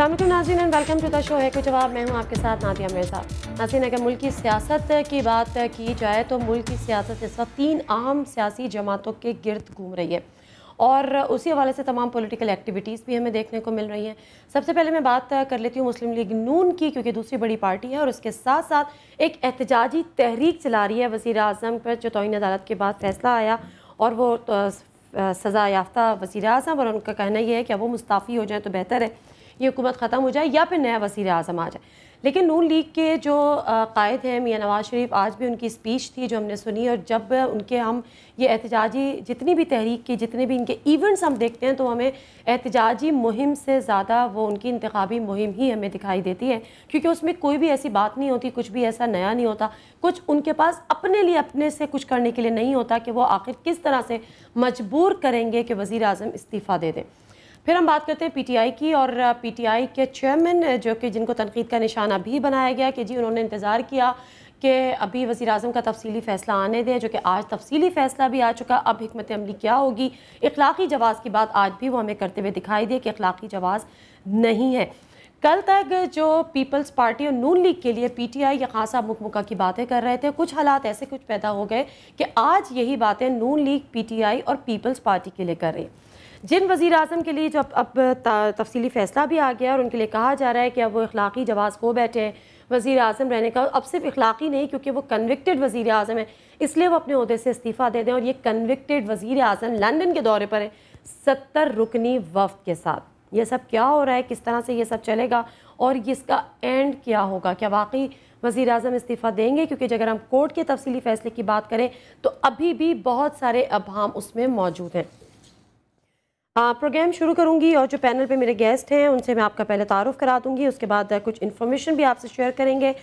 अल्लाम नाजीन and welcome to the show है कुछ जवाब मैं हूँ आपके साथ नादिया मिर्ज़ा नाजीन अगर मुल्क की सियासत की बात की जाए तो मुल्क की सियासत इस वक्त तीन अहम सियासी जमातों के गिरद घूम रही है और उसी हवाले से तमाम पॉलिटिकल एक्टिविटीज़ भी हमें देखने को मिल रही हैं सबसे पहले मैं बात कर लेती हूँ मुस्लिम लीग नून की क्योंकि दूसरी बड़ी पार्टी है और उसके साथ साथ एक एहतजाजी तहरीक चला रही है वज़ी अजम पर जो तोहन अदालत के बाद फैसला आया और वो सज़ा याफ्ता वज़ी अजम और उनका कहना यह है कि अब वो मुस्ताफ़ी हो जाए तो बेहतर है ये हुकूमत ख़त्म हो जाए या फिर नया वज़ी अजम आ जाए लेकिन नून लीग के जो कायद हैं मियाँ नवाज़ शरीफ आज भी उनकी स्पीच थी जो हमने सुनी और जब उनके हम ये एहतजाजी जितनी भी तहरीक की जितने भी इनके इवेंट्स हम देखते हैं तो हमें एहतजाजी मुहिम से ज़्यादा वो उनकी इंतबी मुहिम ही हमें दिखाई देती है क्योंकि उसमें कोई भी ऐसी बात नहीं होती कुछ भी ऐसा नया नहीं होता कुछ उनके पास अपने लिए अपने से कुछ करने के लिए नहीं होता कि वो आखिर किस तरह से मजबूर करेंगे कि वज़ी अजम इस्तीफ़ा दे दें फिर हम बात करते हैं पीटीआई की और पीटीआई के चेयरमैन जो कि जिनको तनकीद का निशाना भी बनाया गया कि जी उन्होंने इंतज़ार किया कि अभी वज़ी अजम का तफसली फ़ैसला आने दें जो कि आज तफसली फ़ैसला भी आ चुका अब हमत अमली क्या होगी अखलाक़ी जवाज़ की बात आज भी वो हमें करते हुए दिखाई दिए कि अखलाक़ी जवाज़ नहीं है कल तक जो पीपल्स पार्टी और नून लीग के लिए पीटीआई या खासा मुकमुका की बातें कर रहे थे कुछ हालात ऐसे कुछ पैदा हो गए कि आज यही बातें नून लीग पीटीआई और पीपल्स पार्टी के लिए कर रही है जिन वज़ी अजम के लिए जो अब अब तफसली फ़ैसला भी आ गया और उनके लिए कहा जा रहा है कि अब वो अखलाकी जवाब खो बैठे हैं वज़ी अजम रहने का अब सिर्फ अखलाकी नहीं क्योंकि वो कन्विक्टेड वज़ी अजम है इसलिए वो अपने अहदे से इस्तीफ़ा दे दें और ये कन्विक्टेड वज़ी अजम लंदन के दौरे पर है सत्तर रुकनी वफद के साथ ये सब क्या हो रहा है किस तरह से ये सब चलेगा और इसका एंड क्या होगा क्या वाकई वज़ी अजम इस्तीफ़ा देंगे क्योंकि अगर हम कोर्ट के तफसली फ़ैसले की बात करें तो अभी भी बहुत सारे अबहम उसमें मौजूद हैं प्रोग्राम शुरू करूंगी और जो पैनल पे मेरे गेस्ट हैं उनसे मैं आपका पहले तारुफ करा दूंगी उसके बाद कुछ इन्फॉर्मेशन भी आपसे शेयर करेंगे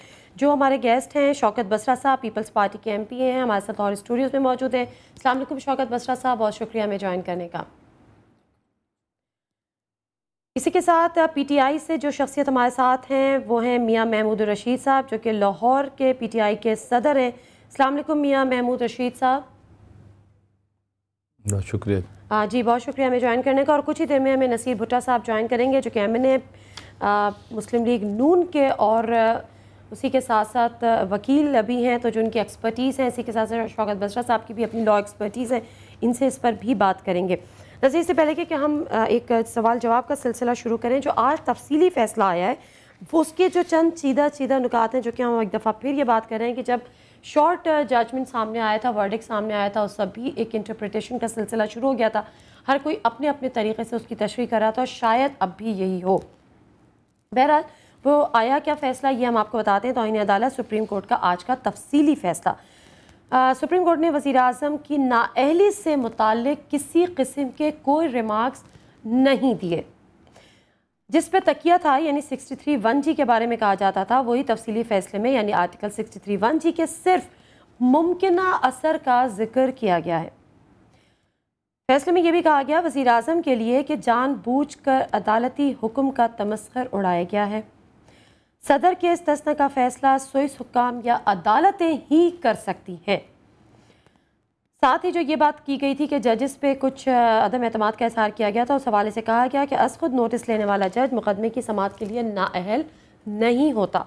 जो हमारे गेस्ट हैं शौकत बसरा साहब पीपल्स पार्टी के एमपी हैं हमारे साथ और स्टूडियोज़ में मौजूद हैं अल्लाम शौकत बसरा साहब बहुत शुक्रिया हमें ज्वाइन करने का इसी के साथ पीटीआई से जो शख्सियत हमारे साथ हैं वो हैं मियाँ महमूद रशीद साहब जो कि लाहौर के पीटीआई के सदर हैं अलमैकम मियाँ महमूद रशीद साहब बहुत शुक्रिया जी बहुत शुक्रिया हमें ज्वाइन करने का और कुछ ही देर में हमें नसीर भुट्टा साहब ज्वाइन करेंगे जो कि M N A Muslim League Noon के और उसी के साथ साथ वकील भी हैं तो जो उनकी एक्सपर्टीज़ हैं इसी के साथ साथ शौकत बसरा साहब की भी अपनी लॉ एक्सपर्टीज़ हैं इनसे इस पर भी बात करेंगे नसीर इससे पहले कि हम एक सवाल जवाब का सिलसिला शुरू करें जो आज तफसीली फ़ैसला आया है वो उसके जो चंद सीधा सीधा नुकात हैं जो कि हम एक दफ़ा फिर ये बात कर रहे हैं कि जब शॉर्ट जजमेंट सामने आया था वर्डिक सामने आया था और सभी एक इंटरप्रिटेशन का सिलसिला शुरू हो गया था हर कोई अपने अपने तरीके से उसकी तशरी कर रहा था और शायद अब भी यही हो बहरहाल वो आया क्या फ़ैसला ये हम आपको बताते हैं तोहन अदालत सुप्रीम कोर्ट का आज का तफसीली फ़ैसला सुप्रीम कोर्ट ने वज़ी अजम की नाअहली से मुतल किसी किस्म के कोई रिमार्क्स नहीं दिए जिस पे तकिया था यानी 63 वन जी के बारे में कहा जाता था वही तफसीली फैसले में यानी आर्टिकल 63 वन जी के सिर्फ मुमकिन असर का जिक्र किया गया है फैसले में यह भी कहा गया वजीर अजम के लिए कि जानबूझ कर अदालती हुक्म का तमस्कर उड़ाया गया है सदर के इस तस्न का फैसला सोई सुकाम या अदालतें ही कर सकती हैं साथ ही जो ये बात की गई थी कि जजेस पे कुछ अदम अहतम का इजहार किया गया था उस हवाले से कहा गया कि अस खुद नोटिस लेने वाला जज मुकदमे की समात के लिए नाअहल नहीं होता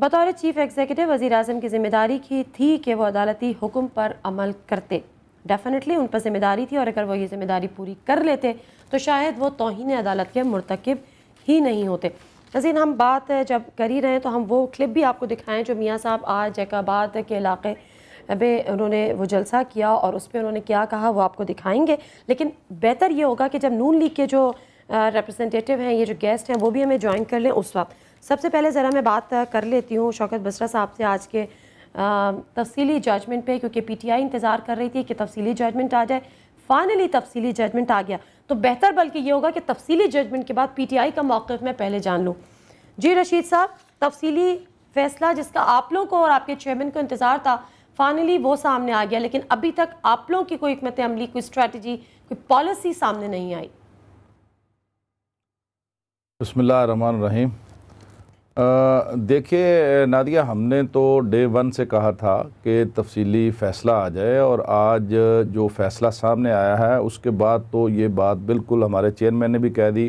बतौर चीफ एग्जीक्यूटिव वज़ी अजम की जिम्मेदारी की थी कि वो अदालती हुक्म पर अमल करते डेफिनेटली उन पर जिम्मेदारी थी और अगर वो ये जिम्मेदारी पूरी कर लेते तो शायद वो तोहन अदालत के मरतकब ही नहीं होते नजीन हम बात जब कर ही रहे हैं तो हम वो क्लिप भी आपको दिखाएं जो मियाँ साहब आज जैकाबाद के इलाके में उन्होंने वो जलसा किया और उस पर उन्होंने क्या कहा वो आपको दिखाएंगे लेकिन बेहतर ये होगा कि जब नून लीग के जो रिप्रेजेंटेटिव हैं ये जो गेस्ट हैं वो भी हमें ज्वाइन कर लें उस वक्त सबसे पहले ज़रा मैं बात कर लेती हूँ शौकत बसरा साहब से आज के तफसीली जजमेंट पर क्योंकि आई इंतज़ार कर रही थी कि तफसली जजमेंट आ जाए फाइनली तफसली जजमेंट आ गया तो बेहतर बल्कि ये होगा कि तफसली जजमेंट के बाद पीटीआई का मौक़ मैं पहले जान लूँ जी रशीद साहब तफसली फैसला जिसका आप लोगों को और आपके चेयरमैन को इंतज़ार था फाइनली वो सामने आ गया लेकिन अभी तक आप लोगों की कोई हमत अमली कोई स्ट्रेटजी कोई पॉलिसी सामने नहीं आई बसमान रहीम देखिए नादिया हमने तो डे वन से कहा था कि तफसीली फ़ैसला आ जाए और आज जो फ़ैसला सामने आया है उसके बाद तो ये बात बिल्कुल हमारे चेयरमैन ने भी कह दी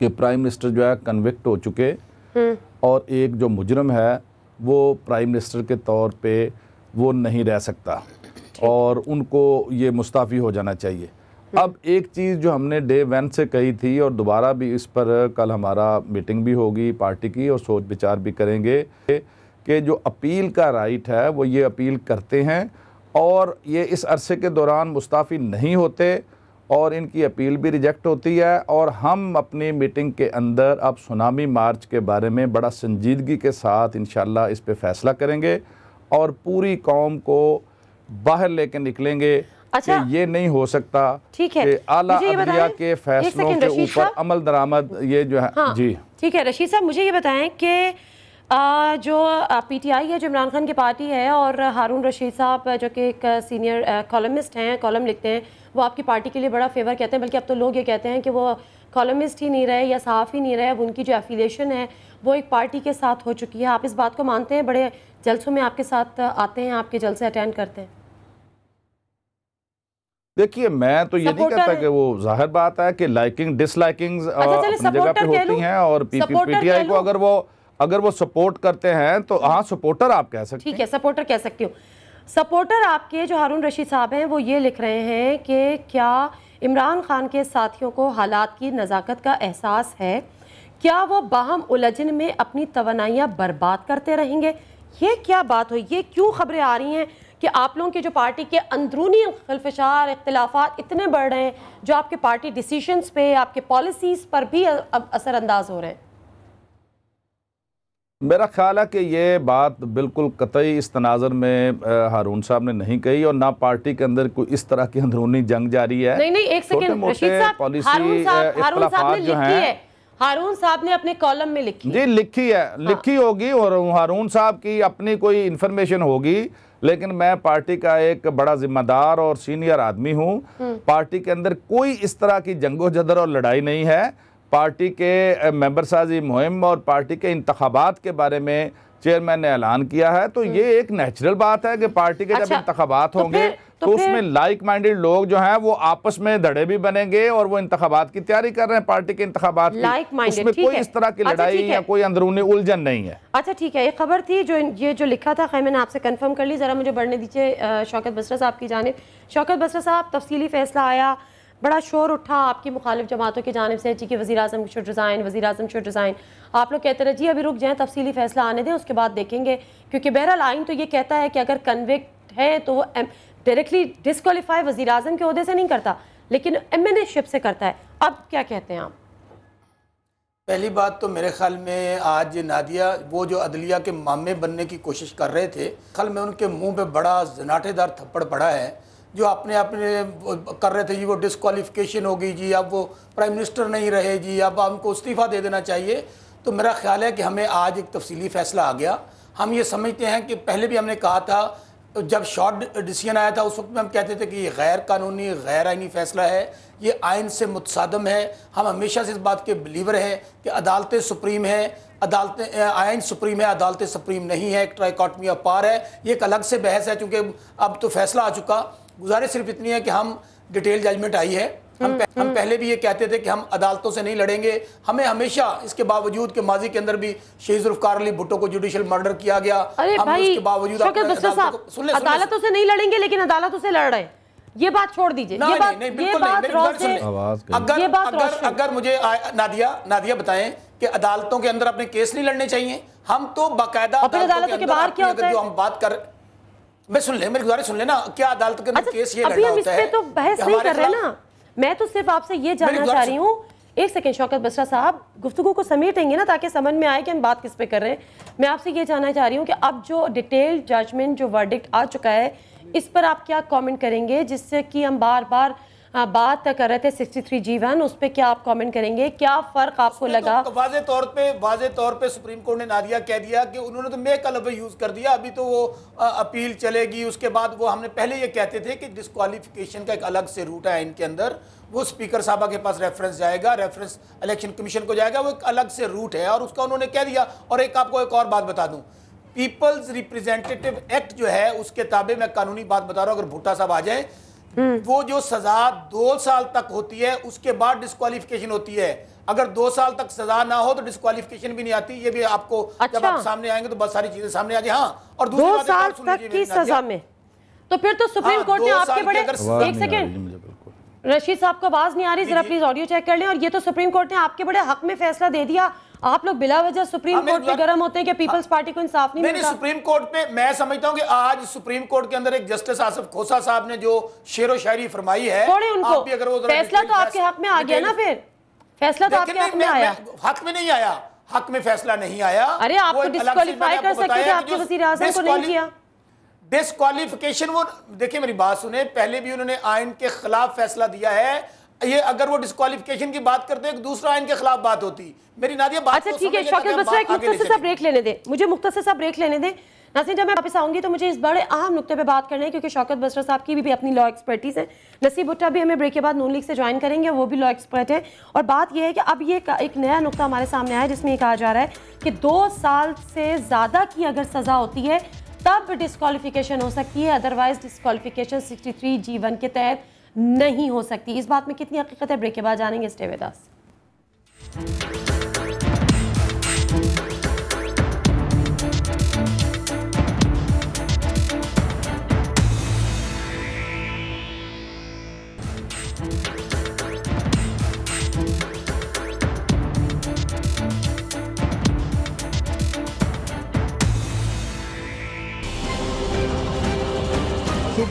कि प्राइम मिनिस्टर जो है कन्विक्ट हो चुके हम्म। और एक जो मुजरम है वो प्राइम मिनिस्टर के तौर पे वो नहीं रह सकता और उनको ये मुस्ताफ़ी हो जाना चाहिए अब एक चीज़ जो हमने डे वन से कही थी और दोबारा भी इस पर कल हमारा मीटिंग भी होगी पार्टी की और सोच विचार भी करेंगे कि जो अपील का राइट है वो ये अपील करते हैं और ये इस अरसे के दौरान मुस्ताफ़ी नहीं होते और इनकी अपील भी रिजेक्ट होती है और हम अपनी मीटिंग के अंदर अब सुनामी मार्च के बारे में बड़ा संजीदगी के साथ इन इस पर फैसला करेंगे और पूरी कौम को बाहर लेके निकलेंगे अच्छा ये नहीं हो सकता ठीक है आला अदलिया के फैसलों के ऊपर अमल दरामद ये जो है हाँ, जी ठीक है रशीद साहब मुझे ये बताएं कि आ, जो पीटीआई है जो इमरान खान की पार्टी है और हारून रशीद साहब जो कि एक सीनियर कॉलमिस्ट हैं कॉलम लिखते हैं वो आपकी पार्टी के लिए बड़ा फेवर कहते हैं बल्कि अब तो लोग ये कहते हैं कि वो कॉलमिस्ट ही नहीं रहे या साफ ही नहीं रहे अब उनकी जो एफिलेशन है वो एक पार्टी के साथ हो चुकी है आप इस बात को मानते हैं बड़े जलसों में आपके साथ आते हैं आपके जलसे अटेंड करते हैं देखिए मैं तो ये नहीं कहता कि वो जाहिर बात है कि लाइकिंग डिसलाइकिंग अच्छा, जगह पे होती हैं और पीटीआई को अगर वो अगर वो सपोर्ट करते हैं तो हाँ सपोर्टर आप कह सकते ठीक है सपोर्टर कह सकती हूँ सपोर्टर आपके जो हारून रशीद साहब हैं वो ये लिख रहे हैं कि क्या इमरान खान के साथियों को हालात की नज़ाकत का एहसास है क्या वो बाहम उलझन में अपनी तोनाइयाँ बर्बाद करते रहेंगे ये क्या बात हुई ये क्यों खबरें आ रही हैं कि आप लोगों के जो पार्टी के अंदरूनी खलफशार इख्तलाफा इतने बढ़ रहे हैं जो आपके पार्टी डिसीशंस पे आपके पॉलिसीज़ पर भी असरअंदाज हो रहे हैं मेरा ख्याल है कि ये बात बिल्कुल कतई इस तनाजर में हारून साहब ने नहीं कही और ना पार्टी के अंदर कोई इस तरह की अंदरूनी जंग जारी है नहीं नहीं एक सेकंड रशीद साहब हारून साहब हारून साहब ने लिखी है हारून साहब ने अपने कॉलम में लिखी जी लिखी है हाँ। लिखी होगी और हारून साहब की अपनी कोई इंफॉर्मेशन होगी लेकिन मैं पार्टी का एक बड़ा जिम्मेदार और सीनियर आदमी हूँ हम्म। पार्टी के अंदर कोई इस तरह की जंगो जदर और लड़ाई नहीं है पार्टी के मेंबर साजी मुहिम और पार्टी के इंतबात के बारे में चेयरमैन ने ऐलान किया है तो ये एक नेचुरल बात है कि पार्टी के अच्छा, जब इंतबात तो होंगे तो, तो उसमें लाइक माइंडेड लोग जो हैं वो आपस में धड़े भी बनेंगे और वो इंतबात की तैयारी कर रहे हैं पार्टी के इंतबात की उसमें कोई इस तरह की अच्छा, लड़ाई या कोई अंदरूनी उलझन नहीं है अच्छा ठीक है ये खबर थी जो ये जो लिखा था मैंने आपसे कन्फर्म कर ली जरा मुझे बढ़ने दीजिए शौकत बसरा साहब की जानब शौकत बसरा साहब तफसीली फैसला आया बड़ा शोर उठा आपकी मुखालिफ जमातों की जानब से जी कि वजी अजम शुड रिज़ाइन वजी अजम शुड रिज़ाइन आप लोग कहते रहे जी अभी रुक जाएँ तफसीली फ़ैसला आने दें उसके बाद देखेंगे क्योंकि बहरहाल आइन तो ये कहता है कि अगर कन्विक्ट है तो वो डायरेक्टली डिसकॉलीफाई वजी अजम के अहदे से नहीं करता लेकिन एम एन ए शिप से करता है अब क्या कहते हैं आप पहली बात तो मेरे ख्याल में आज नादिया वो जो अदलिया के मामे बनने की कोशिश कर रहे थे कल में उनके मुंह पे बड़ा जनाटेदार थप्पड़ पड़ा है जो अपने अपने कर रहे थे जी वो डिसक्वालिफिकेशन गई जी अब वो प्राइम मिनिस्टर नहीं रहे जी अब हमको इस्तीफ़ा दे देना चाहिए तो मेरा ख्याल है कि हमें आज एक तफसीली फ़ैसला आ गया हम ये समझते हैं कि पहले भी हमने कहा था जब शॉर्ट डिसीजन आया था उस वक्त में हम कहते थे कि ये गैर कानूनी गैर आइनी फ़ैसला है ये आयन से मुतसादम है हम हमेशा से इस बात के बिलीवर हैं कि अदालतें सुप्रीम हैं अदालतें आयन सुप्रीम है अदालतें सुप्रीम नहीं है एक ट्राइकॉटमी अपार है ये एक अलग से बहस है चूँकि अब तो फैसला आ चुका गुजारिश सिर्फ इतनी है कि हम डिटेल जजमेंट आई है हम हम्म, पह, हम हम्म। पहले भी ये कहते थे कि हम अदालतों से नहीं लड़ेंगे हमें हमेशा इसके बावजूद के माजी के अंदर भी शहीद जुल्फकार अली भुट्टो को जुडिशियल मर्डर किया गया अरे हम भाई, उसके बावजूद अदालतों से नहीं लड़ेंगे लेकिन अदालतों से लड़ रहे ये बात छोड़ दीजिए ये बात ये बात अगर अगर अगर मुझे नादिया नादिया बताएं कि अदालतों के अंदर अपने केस नहीं लड़ने चाहिए हम तो बाकायदा अदालतों के बाहर क्या होता है जो हम बात कर मैं सुन ले मेरी गुजारिश सुन लेना क्या अदालत के अच्छा, केस ये लड़ना होता है तो बहस नहीं कर रहे ना मैं तो सिर्फ आपसे ये जानना चाह रही हूँ एक सेकेंड शौकत बसरा साहब गुफ्तु को समेटेंगे ना ताकि समझ में आए कि हम बात किस पे कर रहे हैं मैं आपसे ये जानना चाह रही हूँ कि अब जो डिटेल जजमेंट जो वर्डिक्ट आ चुका है इस पर आप क्या कमेंट करेंगे जिससे कि हम बार बार बात कर रहे थे सिक्सटी थ्री जी वन उस पर क्या आप कॉमेंट करेंगे क्या फ़र्क आपको तो लगा तो वाजे तौर पर वाजे तौर पर सुप्रीम कोर्ट ने नादिया कह दिया कि उन्होंने तो मे का लफ्ज़ यूज़ कर दिया अभी तो वो अपील चलेगी उसके बाद वो हमने पहले ये कहते थे कि डिस्कवालिफिकेशन का एक अलग से रूट है इनके अंदर वो स्पीकर साहबा के पास रेफरेंस जाएगा रेफरेंस इलेक्शन कमीशन को जाएगा वो एक अलग से रूट है और उसका उन्होंने कह दिया और एक आपको एक और बात बता दूं पीपल्स रिप्रेजेंटेटिव एक्ट जो है उसके ताबे मैं कानूनी बात बता रहा हूं अगर भुट्टा साहब आ जाए हम्म। वो जो सजा दो साल तक होती है उसके बाद डिस्कालिफिकेशन होती है अगर दो साल तक सजा ना हो तो डिस्कालिफिकेशन भी नहीं आती ये भी आपको अच्छा। जब आप सामने आएंगे तो बहुत सारी चीजें सामने आ जाए हाँ और दो साल तक की सजा में तो फिर तो सुप्रीम हाँ, कोर्ट ने आपके बड़े एक सेकेंड रशीद साहब को आवाज नहीं आ रही जरा प्लीज ऑडियो चेक कर लें और ये तो सुप्रीम कोर्ट ने आपके बड़े हक में फैसला दे दिया आप लोग बिला वजह सुप्रीम हाँ, कोर्ट में गर्म होते हैं कि हाँ। पीपल्स पार्टी को इंसाफ नहीं मिलता सुप्रीम कोर्ट पे मैं समझता हूँ कि आज सुप्रीम कोर्ट के अंदर एक जस्टिस आसिफ खोसा साहब ने जो शेर शायरी फरमाई है उनको फैसला तो आपके हक में आ गया ना फिर फैसला तो आपके हक में आया हक में नहीं आया हक में फैसला नहीं आया अरे आप तो डिस्कालीफाई कर सकते थे आपके वजीर आजम को नहीं किया डिस्कालिफिकेशन वो देखिए मेरी बात सुने पहले भी उन्होंने आयन के खिलाफ फैसला दिया है ये अगर वो डिस्कालिफिकेशन की बात करते हैं दूसरा आइन के खिलाफ बात होती मेरी नादिया बात अच्छा तो ठीक है शौकत बसरा एक सा ब्रेक लेने दें मुझे मुख्तर सा ब्रेक लेने दें नासिर जब मैं वापस आऊंगी तो मुझे इस बड़े अहम नुकते पे बात करना है क्योंकि शौकत बसरा साहब की भी, भी अपनी लॉ एक्सपर्टीज़ है नसीब भुट्टा भी हमें ब्रेक के बाद नून लीग से ज्वाइन करेंगे वो भी लॉ एक्सपर्ट है और बात यह है कि अब ये एक नया नुकता हमारे सामने आया है जिसमें ये कहा जा रहा है कि दो साल से ज़्यादा की अगर सज़ा होती है तब डिस्कालिफिकेशन हो सकती है otherwise disqualification sixty G one के तहत नहीं हो सकती इस बात में कितनी हकीकत है ब्रेक के बाद जानेंगे स्टे विद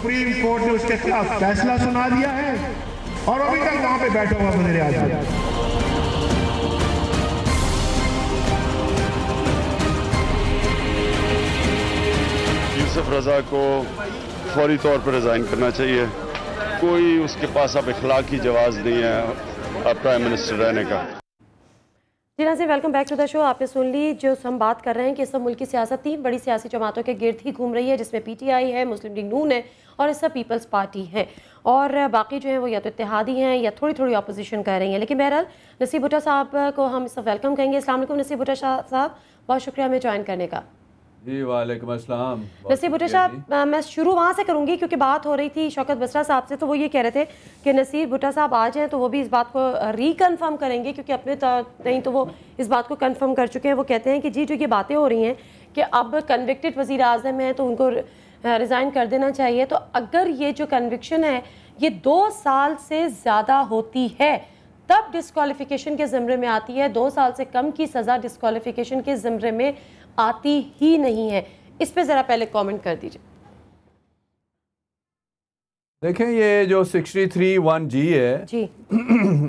सुप्रीम कोर्ट ने उसके खिलाफ फैसला सुना दिया है और अभी तक वहां पे बैठा हुआ मेरे आज यूसुफ रजा को फौरी तौर पर रिज़ाइन करना चाहिए कोई उसके पास अब इखलाक की नहीं है अब प्राइम मिनिस्टर रहने का जी नाजी welcome back to the show आपने सुन ली जो हम बात कर रहे हैं कि इस सब मुल्क की सियासत तीन बड़ी सियासी जमातों के गिर्द ही घूम रही है जिसमें पीटीआई है मुस्लिम लीग नून है और इस सब पीपल्स पार्टी है और बाकी जो है वो या तो इतिहादी हैं या थोड़ी थोड़ी अपोजिशन कर रही हैं लेकिन बहरहाल नसीब भुट्टा साहब को हम इस वेलकम कहेंगे इस्लाम नसीब भुट्टा साहब बहुत शुक्रिया हमें ज्वाइन करने का जी नसीब भुट्टो साहब मैं शुरू वहाँ से करूँगी क्योंकि बात हो रही थी शौकत बसरा साहब से तो वो ये कह रहे थे कि नसीर भुट्टा साहब आ जाएँ तो वो भी इस बात को रिकनफर्म करेंगे क्योंकि अपने नहीं तो वो इस बात को कन्फर्म कर चुके हैं वो कहते हैं कि जी जो ये बातें हो रही हैं कि अब कन्विक्टेड वज़ी अजम हैं तो उनको रिज़ाइन कर देना चाहिए तो अगर ये जो कन्विक्शन है ये दो साल से ज़्यादा होती है तब डिसकॉलीफिकेशन के ज़मरे में आती है दो साल से कम की सज़ा डिसकॉलीफिकेशन के ज़मरे में आती ही नहीं है इस पर ज़रा पहले कमेंट कर दीजिए देखें ये जो सिक्सटी थ्री वन जी है जी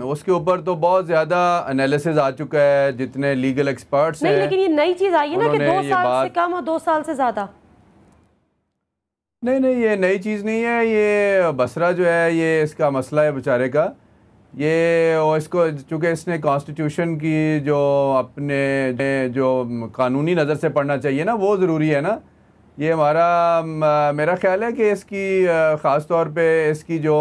उसके ऊपर तो बहुत ज़्यादा एनालिसिस आ चुका है जितने लीगल एक्सपर्ट्स हैं लेकिन ये नई चीज़ आई है ना कि दो साल से कम और दो साल से ज़्यादा नहीं नहीं ये नई चीज़ नहीं है ये बसरा जो है ये इसका मसला है बेचारे का ये और इसको चूँकि इसने कॉन्स्टिट्यूशन की जो अपने जो कानूनी नज़र से पढ़ना चाहिए ना वो ज़रूरी है ना ये हमारा मेरा ख्याल है कि इसकी ख़ास तौर पे इसकी जो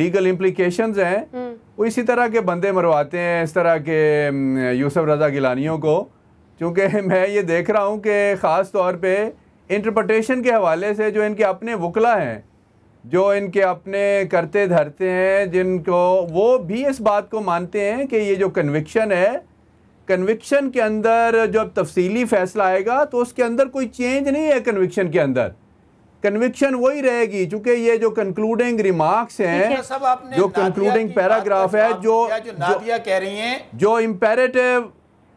लीगल इम्प्लीकेशन हैं हम्म। वो इसी तरह के बंदे मरवाते हैं इस तरह के यूसफ रज़ा गिलानियों को क्योंकि मैं ये देख रहा हूँ कि ख़ास तौर पे इंटरप्रटेशन के हवाले से जो इनके अपने वकला हैं जो इनके अपने करते धरते हैं जिनको वो भी इस बात को मानते हैं कि ये जो कन्विक्शन है कन्विक्शन के अंदर जब तफसीली फैसला आएगा तो उसके अंदर कोई चेंज नहीं है कन्विक्शन के अंदर कन्विक्शन वही रहेगी चूंकि ये जो कंक्लूडिंग रिमार्क्स हैं जो कंक्लूडिंग पैराग्राफ है जो जो नादिया कह रही हैं जो इम्पेरेटिव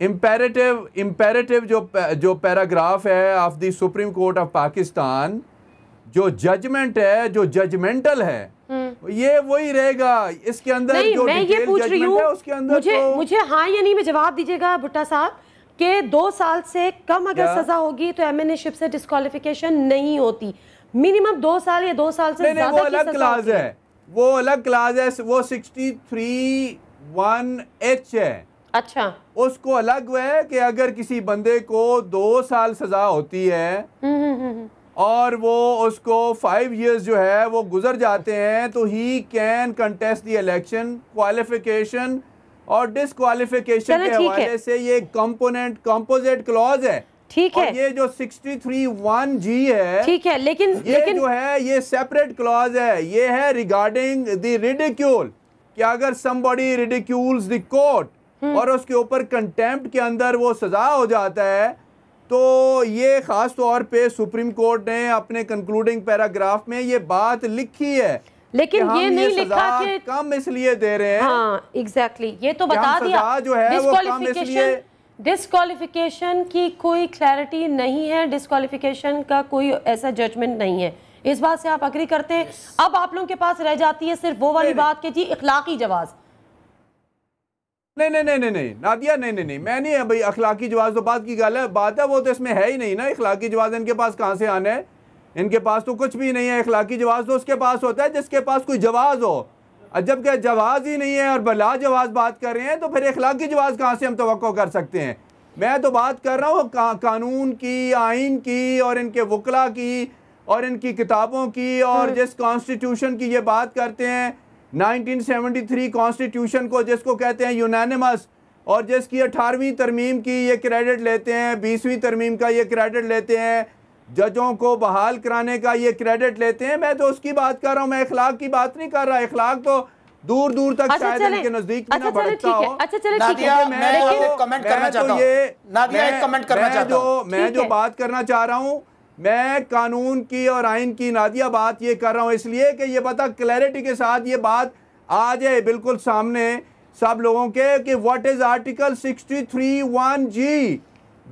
इम्पेरेटिव इम्पेरेटिव जो जो पैराग्राफ है of the Supreme Court of Pakistan जो जजमेंट है जो जजमेंटल है हम्म। ये वही रहेगा इसके अंदर नहीं, जो मैं ये पूछ रही हूँ उसके अंदर मुझे तो... मुझे हाँ या नहीं में जवाब दीजिएगा भुट्टा साहब के दो साल से कम अगर क्या? सजा होगी तो एम से डिस्कालिफिकेशन नहीं होती मिनिमम दो साल या दो साल से ज्यादा वो अलग क्लास है वो अलग क्लास है वो सिक्सटी थ्री वन एच है अच्छा उसको अलग है कि अगर किसी बंदे को दो साल सजा होती है हम्म, हम्म, और वो उसको फाइव इयर्स जो है वो गुजर जाते हैं तो he can contest the election qualification और डिसक्वालिफिकेशन के हवाले से ये कंपोनेंट कंपोजिट क्लॉज है ठीक है ये जो सिक्सटी थ्री वन जी है ठीक है लेकिन ये लेकिन, जो है ये सेपरेट क्लॉज है ये है रिगार्डिंग द रिडिक्यूल कि अगर समबडी रिडिक्यूल्स द कोर्ट और उसके ऊपर कंटेम्प्ट के अंदर वो सजा हो जाता है तो ये ख़ास तौर पे सुप्रीम कोर्ट ने अपने कंक्लूडिंग पैराग्राफ में ये बात लिखी है लेकिन ये नहीं ये लिखा कि कम इसलिए दे रहे हैं हाँ exactly. ये तो बता दिया जो है वो की कोई क्लैरिटी नहीं है डिस्कालिफिकेशन का कोई ऐसा जजमेंट नहीं है इस बात से आप अग्री करते हैं अब आप लोगों के पास रह जाती है सिर्फ वो वाली बात के जी इखलाकी जवाब नहीं नहीं नहीं नहीं नहीं नादिया नहीं नहीं नहीं मैं नहीं है भाई अखलाकी जवाज़ तो बात की गल है बात है वो तो इसमें है ही नहीं ना अखलाकी जवाज़ इनके पास कहाँ से आना है इनके पास तो कुछ भी नहीं है अखलाकी जवाज़ तो उसके पास होता है जिसके पास कोई जवाज़ हो जबकि जवाज़ ही नहीं है और बला जवाज़ बात कर रहे हैं तो फिर अखलाकी जवाज़ कहाँ से हम तो कर सकते हैं मैं तो बात कर रहा हूँ का, कानून की आइन की और इनके वकला की और इनकी किताबों की और हम्म। जिस कॉन्स्टिट्यूशन की ये बात करते हैं 1973 कॉन्स्टिट्यूशन को जिसको कहते हैं यूनानिमस और जिसकी अठारहवीं तरमीम की ये क्रेडिट लेते हैं बीसवीं तरमीम का ये क्रेडिट लेते हैं जजों को बहाल कराने का ये क्रेडिट लेते हैं मैं तो उसकी बात कर रहा हूँ मैं इखलाक की बात नहीं कर रहा इखलाक तो दूर दूर तक अच्छा शायद इनके नजदीक अच्छा ना बढ़ता हो अच्छा चलो ठीक है मैं, तो मैं, तो, मैं, तो मैं तो ये मैं जो मैं जो बात करना चाह रहा हूँ मैं कानून की और आइन की नादिया बात ये कर रहा हूँ इसलिए कि ये पता क्लैरिटी के साथ ये बात आ जाए बिल्कुल सामने सब लोगों के कि what is article sixty three one G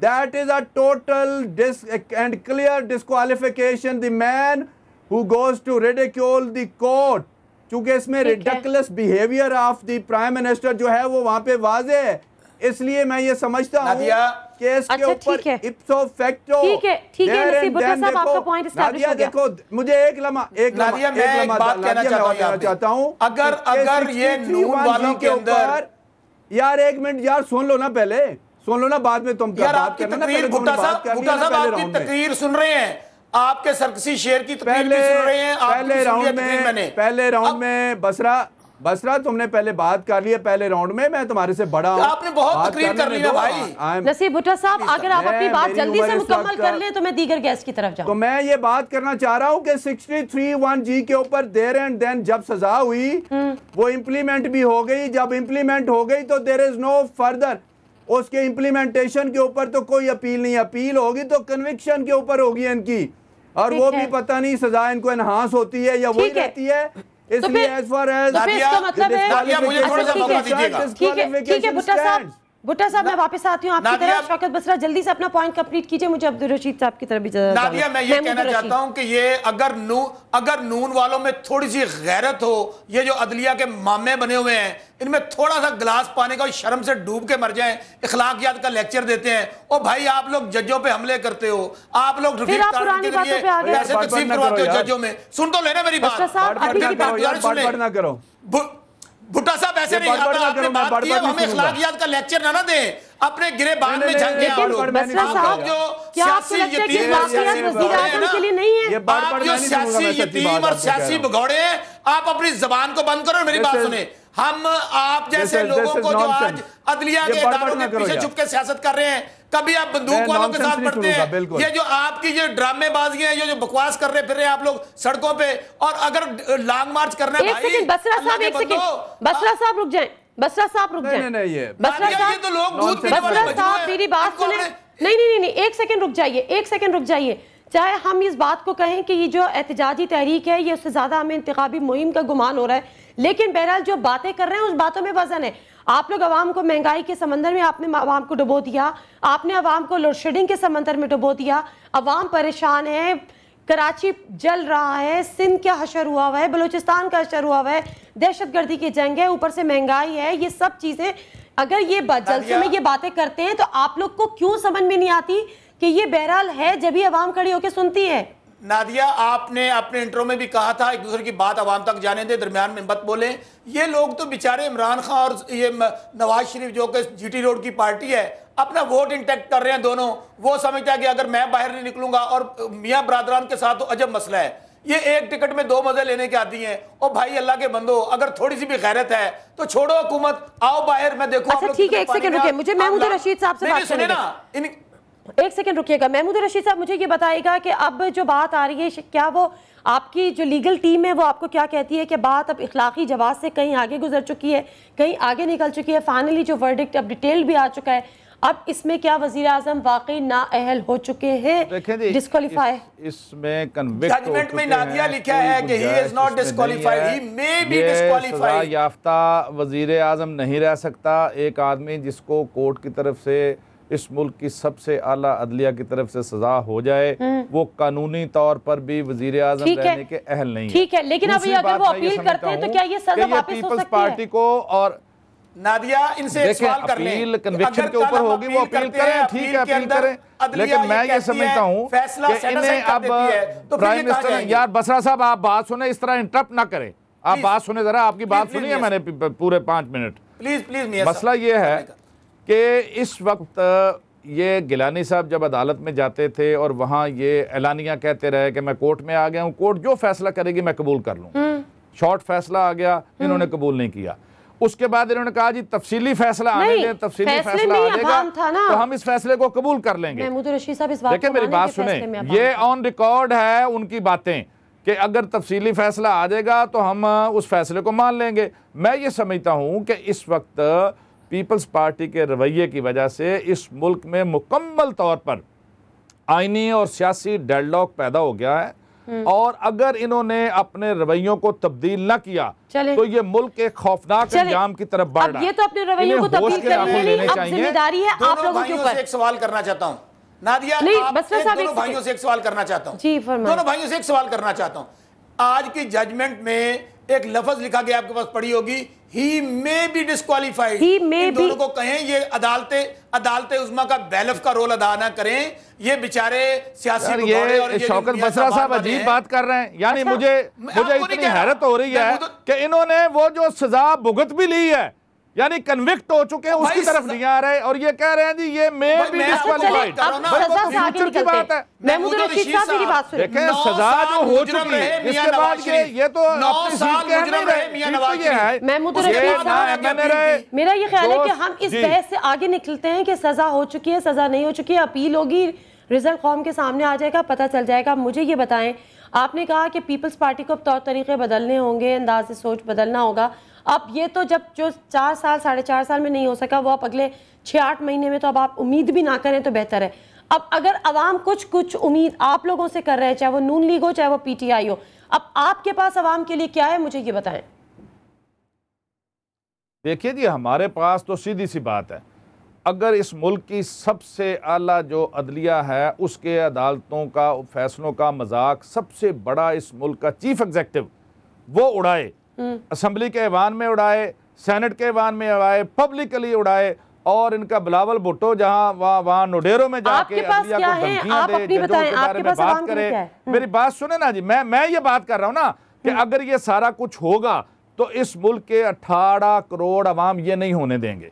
that is a total dis and clear disqualification the man who goes to ridicule the court चूँकि इसमें ridiculous behaviour of the prime minister जो है वो वहाँ पे वाज है इसलिए मैं ये समझता हूँ केस के अच्छा, ऊपर इप्सो फैक्टो ठीक है ठीक है आपका पॉइंट देखो मुझे एक लम्हा एक बात कहना चाहता हूँ अगर अगर ये नून वालों के यार एक मिनट यार सुन लो ना पहले सुन लो ना बाद में तुम यार आपकी तकरीर भुट्टा साहब भुट्टा साहब आपकी तकरीर सुन रहे हैं आपके सरकसी शेर की तकरीर भी सुन रहे हैं पहले राउंड में पहले राउंड में बसरा बसरा तुमने पहले बात कर ली है पहले राउंड में मैं तुम्हारे से बड़ा हूं आपने बहुत तकरीर कर ली है भाई नसीब भुट्टा साहब अगर आप अपनी बात जल्दी से मुकम्मल कर ले तो मैं दीगर गैस की तरफ जाऊं तो मैं ये बात करना चाह रहा हूँ की ऊपर देर एंड देन जब सजा हुई हम्म। वो इम्प्लीमेंट भी हो गई जब इम्प्लीमेंट हो गई तो देर इज नो फर्दर उसके इम्प्लीमेंटेशन के ऊपर तो कोई अपील नहीं अपील होगी तो कन्विक्शन के ऊपर होगी इनकी और वो भी पता नहीं सजा इनको एनहांस होती है या वही रहती है तो इसलिए एज फार एज मुझे अच्छा, थोड़ा सा ठीक है ठीक है भुट्टा साहब भुट्टा साहब मैं वापस आती हूँ आपकी तरफ शौकत बसरा जल्दी से अपना पॉइंट कंप्लीट कीजिए मुझे अब्दुल रशीद साहब की तरफ भी नादिया मैं ये कहना चाहता हूँ कि ये अगर नू अगर नून वालों में थोड़ी सी गैरत हो ये जो अदलिया के मामे बने हुए हैं इनमें थोड़ा सा ग्लास पाने का शर्म से डूब के मर जाएं इखलाकियात का लेक्चर देते हैं ओ भाई आप लोग जजों पर हमले करते हो आप लोग सुन तो लेना मेरी बात सुने भुट्टा साहब ऐसे नहीं आपने बात की हमें इखलाकियात का लेक्चर ना ना दें अपने बांध में झांके हाँ, हाँ। जो सियासी यतीम आप जो सियासी यतीम और सियासी भगौड़े आप अपनी जबान को बंद करो मेरी बात सुने हम आप जैसे लोगों को जो आज अदलिया के इधारों के पीछे छुप के सियासत कर रहे हैं कभी आप बंदूक वालों के साथ पढ़ते हैं ये जो आपकी जो ड्रामेबाजी है ये जो बकवास कर रहे फिर रहे आप लोग सड़कों पे और अगर लॉन्ग मार्च करना है भाई बसरा साहब एक सेकंड बसरा साहब रुक जाए बसरा साहब रुक जाए नहीं ये बसरा साहब तो लोग बसरा साहब मेरी बात सुने नहीं नहीं नहीं एक सेकंड रुक जाइए एक सेकंड रुक जाइए चाहे हम इस बात को कहें कि ये जो एहतजाजी तहरीक है ये उससे ज़्यादा हमें इंतबी मुहिम का गुमान हो रहा है लेकिन बहरहाल जो बातें कर रहे हैं उस बातों में वजन है आप लोग आवाम को महंगाई के समंदर में आपने आवाम को डुबो दिया आपने आवाम को लोड शेडिंग के समंदर में डुबो दिया आवाम परेशान है कराची जल रहा है सिंध का हशर हुआ हुआ है बलूचिस्तान का हशर हुआ हुआ है दहशत गर्दी की जंग है ऊपर से महंगाई है ये सब चीज़ें अगर ये जलसे में ये बातें करते हैं तो आप लोग को क्यों समझ में नहीं आती कि ये बहरहाल है जब ही आवाम खड़ी होकर सुनती है नादिया आपने अपने इंटरव्यू में भी कहा था एक दूसरे की बात आवाम तक जाने दे दरमियान में मत बोले ये लोग तो बेचारे इमरान खान और ये नवाज शरीफ जो कि जीटी रोड की पार्टी है अपना वोट इंटेक्ट कर रहे हैं दोनों वो समझता है कि अगर मैं बाहर नहीं निकलूंगा और मियाँ बरदरान के साथ तो अजब मसला है ये एक टिकट में दो मजे लेने के आती हैं और भाई अल्लाह के बंदो अगर थोड़ी सी भी खैरत है तो छोड़ो हुकूमत आओ बाहर मैं देखो अच्छा ठीक है एक सेकंड रुकिए मुझे महमूद रशीद साहब से बात सुने ना एक सेकंड रुकिएगा महमूद रशीद साहब मुझे ये बताएगा कि अब जो बात आ रही है क्या वो आपकी जो लीगल टीम है वो आपको क्या कहती है कि बात अब इखलाकी जवाब से कहीं आगे गुजर चुकी है कहीं आगे निकल चुकी है फाइनली जो वर्डिक्ट अब डिटेल भी आ चुका है अब इसमें क्या वजीर आजम वाकई ना अहल हो चुके हैं डिस्कालीफाई इसमें जजमेंट में नादिया लिखा है कि he is not disqualified he may be disqualified याफ्ता वजीर आजम नहीं रह सकता एक आदमी जिसको कोर्ट की तरफ से इस मुल्क की सबसे आला अदलिया की तरफ से सजा हो जाए हम्म। वो कानूनी तौर पर भी वजीर आजम रहने के अहल नहीं ठीक है लेकिन अभी अगर वो अपील करते हैं तो क्या ये सजा वापस हो सकती है पार्टी को और नादिया इनसे सवाल कर अपील कन्विक्शन के ऊपर होगी वो अपील करें ठीक है अपील करें लेकिन मैं ये समझता हूँ इन्हें अब प्राइम मिनिस्टर तो यार बसरा साहब आप बात सुने इस तरह इंटरप्ट ना करें आप बात सुने जरा आपकी बात सुनी है मैंने पूरे पांच मिनट प्लीज प्लीज मसला ये है कि इस वक्त ये गिलानी साहब जब अदालत में जाते थे और वहाँ ये एलानिया कहते रहे कि मैं कोर्ट में आ गया हूँ कोर्ट जो फैसला करेगी मैं कबूल कर लूँ हम्म। शॉर्ट फैसला आ गया हम्म। इन्होंने कबूल नहीं किया उसके बाद इन्होंने कहा जी तफसीली फैसला आने दें तफसीली फैसला आ जाएगा तो हम इस फैसले को कबूल कर लेंगे देखिए मेरी बात सुने ये ऑन रिकॉर्ड है उनकी बातें कि अगर तफसीली फैसला आ जाएगा तो हम उस फैसले को मान लेंगे मैं ये समझता हूँ कि इस वक्त पीपल्स पार्टी के रवैये की वजह से इस मुल्क में मुकम्मल तौर पर आइनी और सियासी डेडलॉक पैदा हो गया है हम्म। और अगर इन्होंने अपने रवैयों को तब्दील न किया तो ये मुल्क एक खौफनाक अंजाम की तरफ बढ़ रहा है ये तो अपने रवैयों को तब्दील करने के चाहिए आप लोगों के ऊपर एक सवाल करना चाहता हूँ नादिया दोनों भाइयों से एक सवाल करना चाहता हूँ दोनों भाइयों से एक सवाल करना चाहता हूँ आज की जजमेंट में एक लफज लिखा गया आपके पास पड़ी होगी ही मे बी डिस्कालीफाइड ही मे दोनों को कहें ये अदालते अदालते उजमा का बैलफ का रोल अदा ना करें ये बेचारे सियासी ये और ये शौकत बसरा साहब अजीब बात कर रहे हैं यानी अच्छा, मुझे मुझे इतनी हैरत हो रही है कि इन्होंने वो जो सजा भुगत भी ली है यानी कन्विक्ट हो चुके हैं उसकी तरफ नहीं आ रहे और ये कह रहे हैं जी ये मे भी डिस्क्वालीफाइड फ्यूचर की बात है महमूद देखें सजा जो हो चुकी है इसके बाद ये ये तो, तो मेरा ये ख्याल है कि हम इस बहस से आगे निकलते हैं कि सजा हो चुकी है सजा नहीं हो चुकी है अपील होगी रिजल्ट कौम के सामने आ जाएगा पता चल जाएगा मुझे ये बताएं आपने कहा कि पीपल्स पार्टी को अब तौर तरीके बदलने होंगे अंदाज सोच बदलना होगा अब ये तो जब जो चार साल साढ़े चार साल में नहीं हो सका वो आप अगले छः आठ महीने में तो अब आप उम्मीद भी ना करें तो बेहतर है अब अगर आवाम कुछ कुछ उम्मीद आप लोगों से कर रहे हैं चाहे वो नून लीग हो चाहे वो पी हो अब आपके पास आवाम के लिए क्या है मुझे ये बताएं देखिए जी हमारे पास तो सीधी सी बात है अगर इस मुल्क की सबसे आला जो अदलिया है उसके अदालतों का फैसलों का मजाक सबसे बड़ा इस मुल्क का चीफ एग्जेक्टिव वो उड़ाए असम्बली के ऐवान में उड़ाए सेनेट के ऐवान में उड़ाए पब्लिकली उड़ाए और इनका बिलावल भुट्टो जहाँ वहाँ वहाँ नोडेरो में जाके को धमकियाँ दे बारे में बात करे मेरी बात सुने ना जी मैं मैं ये बात कर रहा हूँ ना कि हम्म। अगर ये सारा कुछ होगा तो इस मुल्क के अठारह करोड़ अवाम ये नहीं होने देंगे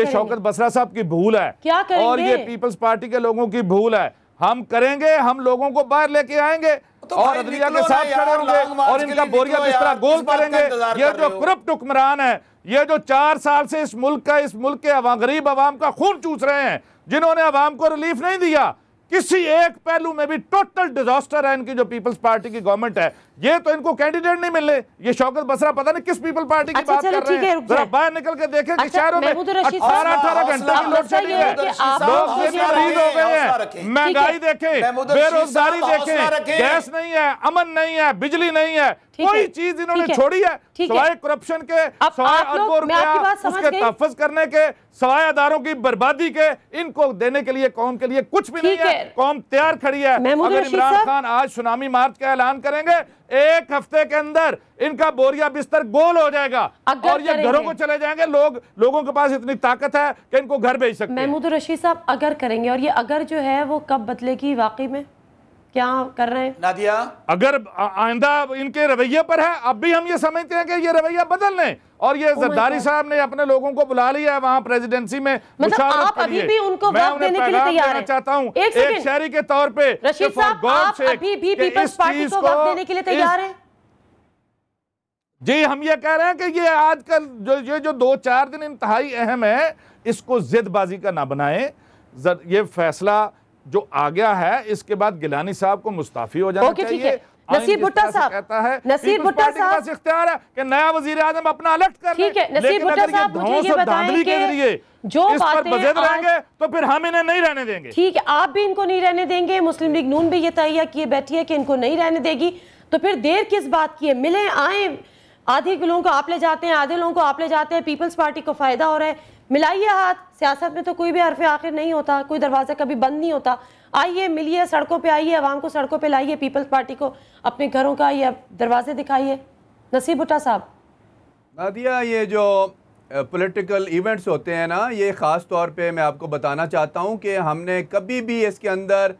ये शौकत बसरा साहब की भूल है क्या और ये पीपल्स पार्टी के लोगों की भूल है हम करेंगे हम लोगों को बाहर लेके आएंगे तो और अदलिया के साथ करेंगे और इनका बोरिया किस तरह गोल करेंगे ये जो करप्ट हुक्मरान है ये जो चार साल से इस मुल्क का इस मुल्क के गरीब आवाम का खून चूस रहे हैं जिन्होंने आवाम को रिलीफ नहीं दिया किसी एक पहलू में भी टोटल डिजास्टर है इनकी जो पीपल्स पार्टी की गवर्नमेंट है ये तो इनको कैंडिडेट नहीं मिले ये शौकत बसरा पता नहीं किस पीपल पार्टी की अच्छा, बात कर रहे हैं जरा बाहर निकल के देखें कि अच्छा, शहरों में अठारह अठारह घंटे की लोड शेडिंग है लोग शहीद हो गए हैं महंगाई देखें बेरोजगारी देखें गैस नहीं है अमन नहीं है बिजली नहीं है कोई चीज इन्होंने छोड़ी है सवाए करप्शन के सवाए अरबों उसके करने के सवाए अदारों की बर्बादी के इनको देने के लिए कौम के लिए कुछ भी नहीं है कौम तैयार खड़ी है अगर इमरान खान आज सुनामी मार्च का ऐलान करेंगे एक हफ्ते के अंदर इनका बोरिया बिस्तर गोल हो जाएगा और ये घरों को चले जाएंगे लोग लोगों के पास इतनी ताकत है कि इनको घर भेज सकते महमूद रशीद साहब अगर करेंगे और ये अगर जो है वो कब बदलेगी वाकई में क्या कर रहे हैं नादिया अगर आइंदा इनके रवैये पर है अब भी हम ये समझते हैं कि ये रवैया बदल लें और ये oh जरदारी साहब ने अपने लोगों को बुला लिया है वहाँ प्रेसिडेंसी में मतलब आप अभी भी उनको मैं देने के लिए तैयार हैं चाहता हूँ एक, एक शहरी के तौर पे रशीद साहब आप अभी भी पीपल्स पार्टी को वोट देने के लिए तैयार हैं जी हम ये कह रहे हैं कि ये आजकल जो ये जो दो चार दिन इंतहाई अहम है इसको जिदबाजी का ना बनाए ये फैसला जो आ गया है इसके बाद गिलानी साहब को मुस्ताफी हो जाना okay, चाहिए नसीर भुट्टा साहब कहता है नसीर भुट्टा साहब इख्तियार है कि नया वजीर आजम अपना अलर्ट कर ठीक है नसीर भुट्टा साहब मुझे ये बताएं कि जो बातें रहेंगे तो फिर हम इन्हें नहीं रहने देंगे ठीक है आप भी इनको नहीं रहने देंगे मुस्लिम लीग नून भी ये तैयार किए बैठी है कि इनको नहीं रहने देगी तो फिर देर किस बात की है मिले आए आधे लोगों को आप ले जाते हैं आधे लोगों को आप ले जाते हैं पीपल्स पार्टी को फायदा हो रहा है मिलाइए हाथ सियासत में तो कोई भी हरफ आखिर नहीं होता कोई दरवाज़ा कभी बंद नहीं होता आइए मिलिए सड़कों पे आइए आवाम को सड़कों पे लाइए पीपल्स पार्टी को अपने घरों का या दरवाजे दिखाइए नसीब भुटा साहब नादिया ये जो पॉलिटिकल इवेंट्स होते हैं ना ये ख़ास तौर पे मैं आपको बताना चाहता हूँ कि हमने कभी भी इसके अंदर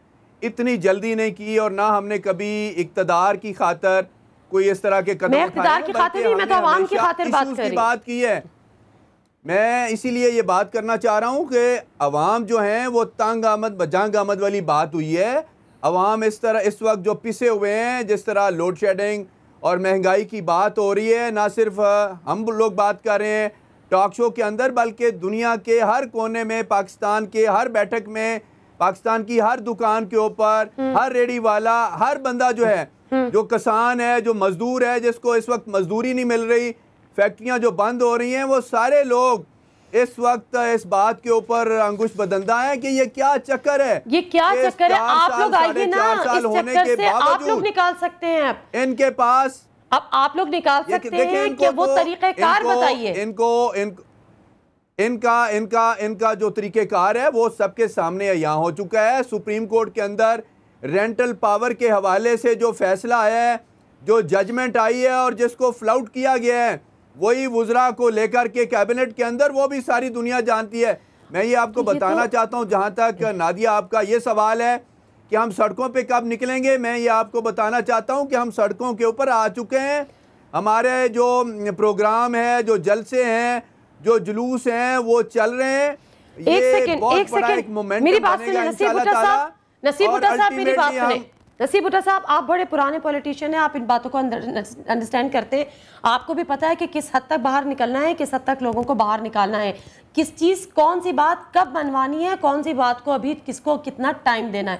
इतनी जल्दी नहीं की और ना हमने कभी इकतदार की खातर कोई इस तरह के कदम की तो की बात की है मैं इसीलिए ये बात करना चाह रहा हूँ कि अवाम जो हैं वो तंग आमद जंग आमद वाली बात हुई है अवाम इस तरह इस वक्त जो पिसे हुए हैं जिस तरह लोड शेडिंग और महंगाई की बात हो रही है ना सिर्फ हम लोग बात कर रहे हैं टॉक शो के अंदर बल्कि दुनिया के हर कोने में पाकिस्तान के हर बैठक में पाकिस्तान की हर दुकान के ऊपर हम्म। हर रेडी वाला हर बंदा जो है हम्म। जो किसान है जो मजदूर है जिसको इस वक्त मजदूरी नहीं मिल रही फैक्ट्रियाँ जो बंद हो रही हैं वो सारे लोग इस वक्त इस बात के ऊपर अंगुश बदलता है कि ये क्या चक्कर है ये क्या चक्कर है आप लोग आइए ना इस चक्कर से आप लोग निकाल सकते हैं इनके पास अब आप लोग निकाल सकते हैं कि वो तो कार बताइए इनको इनका इनका इनका जो तरीके कार है वो सबके सामने यहाँ हो चुका है सुप्रीम कोर्ट के अंदर रेंटल पावर के हवाले से जो फैसला आया है जो जजमेंट आई है और जिसको फ्लाउट किया गया है वही वजरा को लेकर के कैबिनेट के अंदर वो भी सारी दुनिया जानती है मैं ये आपको ये बताना तो... चाहता हूँ जहाँ तक नादिया आपका ये सवाल है कि हम सड़कों पे कब निकलेंगे मैं ये आपको बताना चाहता हूँ कि हम सड़कों के ऊपर आ चुके हैं हमारे जो प्रोग्राम है जो जलसे हैं जो जुलूस हैं वो चल रहे हैं एक सेकंड एक सेकंड मेरी बात सुनिए नसीब साहब साहब मेरी बात सुनिए नसीब भुट्टा साहब आप बड़े पुराने पॉलिटिशियन हैं आप इन बातों को अंडरस्टैंड करते हैं आपको भी पता है कि किस हद तक बाहर निकलना है किस हद तक लोगों को बाहर निकालना है किस चीज़ कौन सी बात कब मनवानी है कौन सी बात को अभी किसको कितना टाइम देना है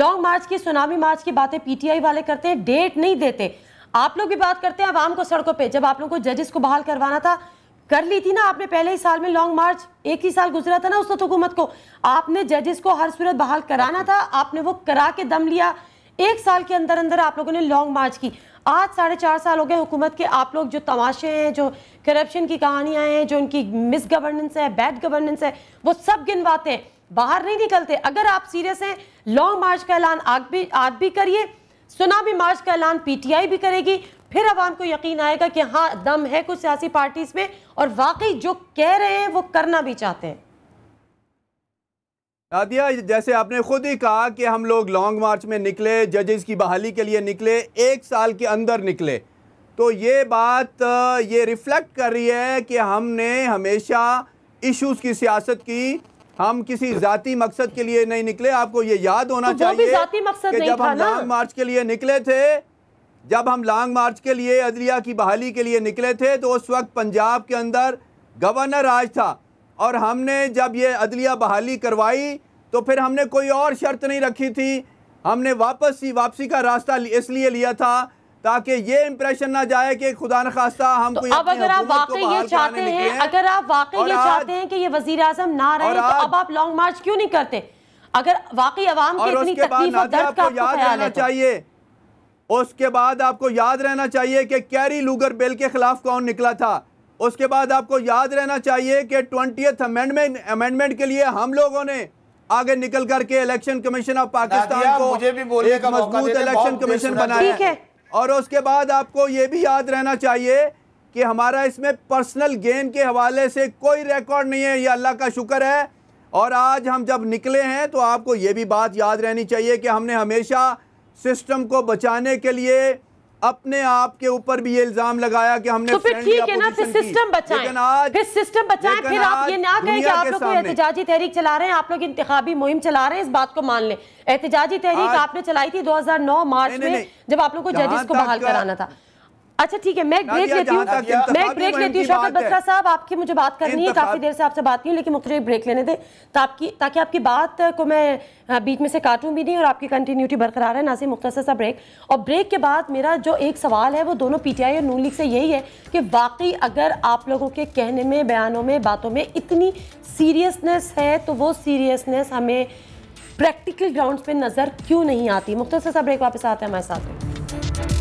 लॉन्ग मार्च की सुनामी मार्च की बातें पीटीआई वाले करते हैं डेट नहीं देते आप लोग भी बात करते हैं आवाम को सड़कों पर जब आप लोगों को जजेस को बहाल करवाना था कर ली थी ना आपने पहले ही साल में लॉन्ग मार्च एक ही साल गुजरा था ना उस वक्त हुकूमत को आपने जजेस को हर सूरत बहाल कराना था आपने वो करा के दम लिया एक साल के अंदर अंदर आप लोगों ने लॉन्ग मार्च की आज साढ़े चार साल हो गए हुकूमत के आप लोग जो तमाशे हैं जो करप्शन की कहानियां हैं जो उनकी मिस गवर्नेंस है बैड गवर्नेंस है वो सब गिनवाते हैं बाहर नहीं निकलते अगर आप सीरियस हैं लॉन्ग मार्च का ऐलान आज भी आज भी करिए सुना भी मार्च का ऐलान पीटीआई भी करेगी फिर आवाम को यकीन आएगा कि हाँ दम है कुछ सियासी पार्टीज में और वाकई जो कह रहे हैं वो करना भी चाहते हैं आदिया जैसे आपने खुद ही कहा कि हम लोग लॉन्ग मार्च में निकले जजेस की बहाली के लिए निकले एक साल के अंदर निकले तो ये बात ये रिफ्लेक्ट कर रही है कि हमने हमेशा इश्यूज की सियासत की हम किसी जाति मकसद के लिए नहीं निकले आपको ये याद होना तो चाहिए कि जब हम लॉन्ग मार्च के लिए निकले थे जब हम लॉन्ग मार्च के लिए अदलिया की बहाली के लिए निकले थे तो उस वक्त पंजाब के अंदर गवर्नर राज था और हमने जब ये अदलिया बहाली करवाई तो फिर हमने कोई और शर्त नहीं रखी थी हमने वापस ही वापसी का रास्ता इसलिए लिया था ताकि ये इम्प्रेशन ना जाए कि खुदा न खास्ता हम तो अब अगर आप वाकई ये चाहते हैं अगर आप वाकई ये चाहते हैं कि ये वजीर आजम ना रहे तो अब आप लॉन्ग मार्च क्यों नहीं करते अगर वाकई आवाम की इतनी तकलीफ और दर्द का याद रहना तो। चाहिए उसके बाद आपको याद रहना चाहिए कि कैरी लूगर बिल के खिलाफ कौन निकला था उसके बाद आपको याद रहना चाहिए कि ट्वेंटी अमेंडमेंट अमेंडमेंट के लिए हम लोगों ने आगे निकल करके इलेक्शन कमीशन ऑफ पाकिस्तान को मुझे भी बोलने एक मजबूत इलेक्शन कमीशन बनाया और उसके बाद आपको ये भी याद रहना चाहिए कि हमारा इसमें पर्सनल गेन के हवाले से कोई रिकॉर्ड नहीं है ये अल्लाह का शुक्र है और आज हम जब निकले हैं तो आपको ये भी बात याद रहनी चाहिए कि हमने हमेशा सिस्टम को बचाने के लिए अपने आप के ऊपर भी ये इल्जाम लगाया कि हमने तो फिर ठीक है ना फिर सिस्टम बचाएं फिर सिस्टम बचाएं फिर आप ये ना कहें कि आप लोग कोई एहतजाजी तहरीक चला रहे हैं आप लोग इंतबी मुहिम चला रहे हैं इस बात को मान लें एहतजाजी तहरीक आपने चलाई थी 2009 मार्च में जब आप लोग को जजेस को बहाल कराना था अच्छा ठीक है मैं एक ब्रेक लेती हूँ मैं एक ब्रेक लेती हूँ शौकत बसरा साहब आपकी मुझे बात करनी है काफ़ी देर से आपसे बात नहीं लेकिन मुझे ब्रेक लेने दे ताकि तो ताकि आपकी बात को मैं हाँ, बीच में से काटूँ भी नहीं और आपकी कंटिन्यूटी बरकरार है नासिर मुख्तर सा ब्रेक और ब्रेक के बाद मेरा जो एक सवाल है वो दोनों पी टी आई और नू लीग से यही है कि वाकई अगर आप लोगों के कहने में बयानों में बातों में इतनी सीरियसनेस है तो वो सीरियसनेस हमें प्रैक्टिकल ग्राउंड पर नज़र क्यों नहीं आती मुख्तर सा ब्रेक वापस आते हैं हमारे साथ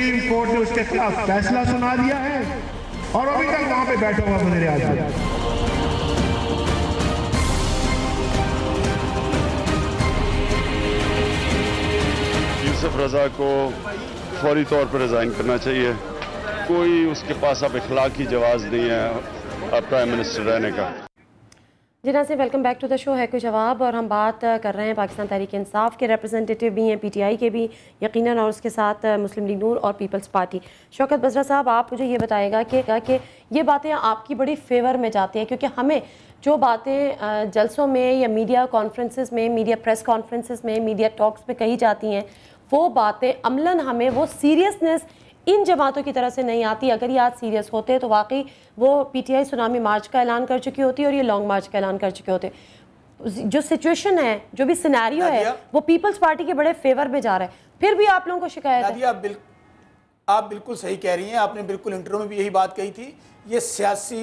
सुप्रीम कोर्ट ने उसके खिलाफ फैसला सुना दिया है और अभी तक वहां पे बैठा हुआ वजीर आजम यूसुफ रजा को फौरी तौर पर रिज़ाइन करना चाहिए कोई उसके पास अब इखलाक की नहीं है अब प्राइम मिनिस्टर रहने का जी से welcome back to the show है कोई जवाब और हम बात कर रहे हैं पाकिस्तान तहरीक इंसाफ के रिप्रेजेंटेटिव भी हैं पीटीआई के भी यकीनन और उसके साथ मुस्लिम लीग नूर और पीपल्स पार्टी शौकत बजरा साहब आप मुझे ये बताएगा कि कि ये बातें आपकी बड़ी फेवर में जाती हैं क्योंकि हमें जो बातें जलसों में या मीडिया कॉन्फ्रेंसिस में मीडिया प्रेस कॉन्फ्रेंस में मीडिया टॉक्स में कही जाती हैं वो बातें अमला हमें वो सीरियसनेस इन जमातों की तरह से नहीं आती अगर ये आज सीरियस होते तो वाकई वो पीटीआई सुनामी मार्च का ऐलान कर चुकी होती और ये लॉन्ग मार्च का ऐलान कर चुके होते जो सिचुएशन है जो भी सिनेरियो है वो पीपल्स पार्टी के बड़े फेवर में जा रहा है फिर भी आप लोगों को शिकायत है आप, आप बिल्कुल सही कह रही हैं आपने बिल्कुल इंटरव्यू में भी यही बात कही थी ये सियासी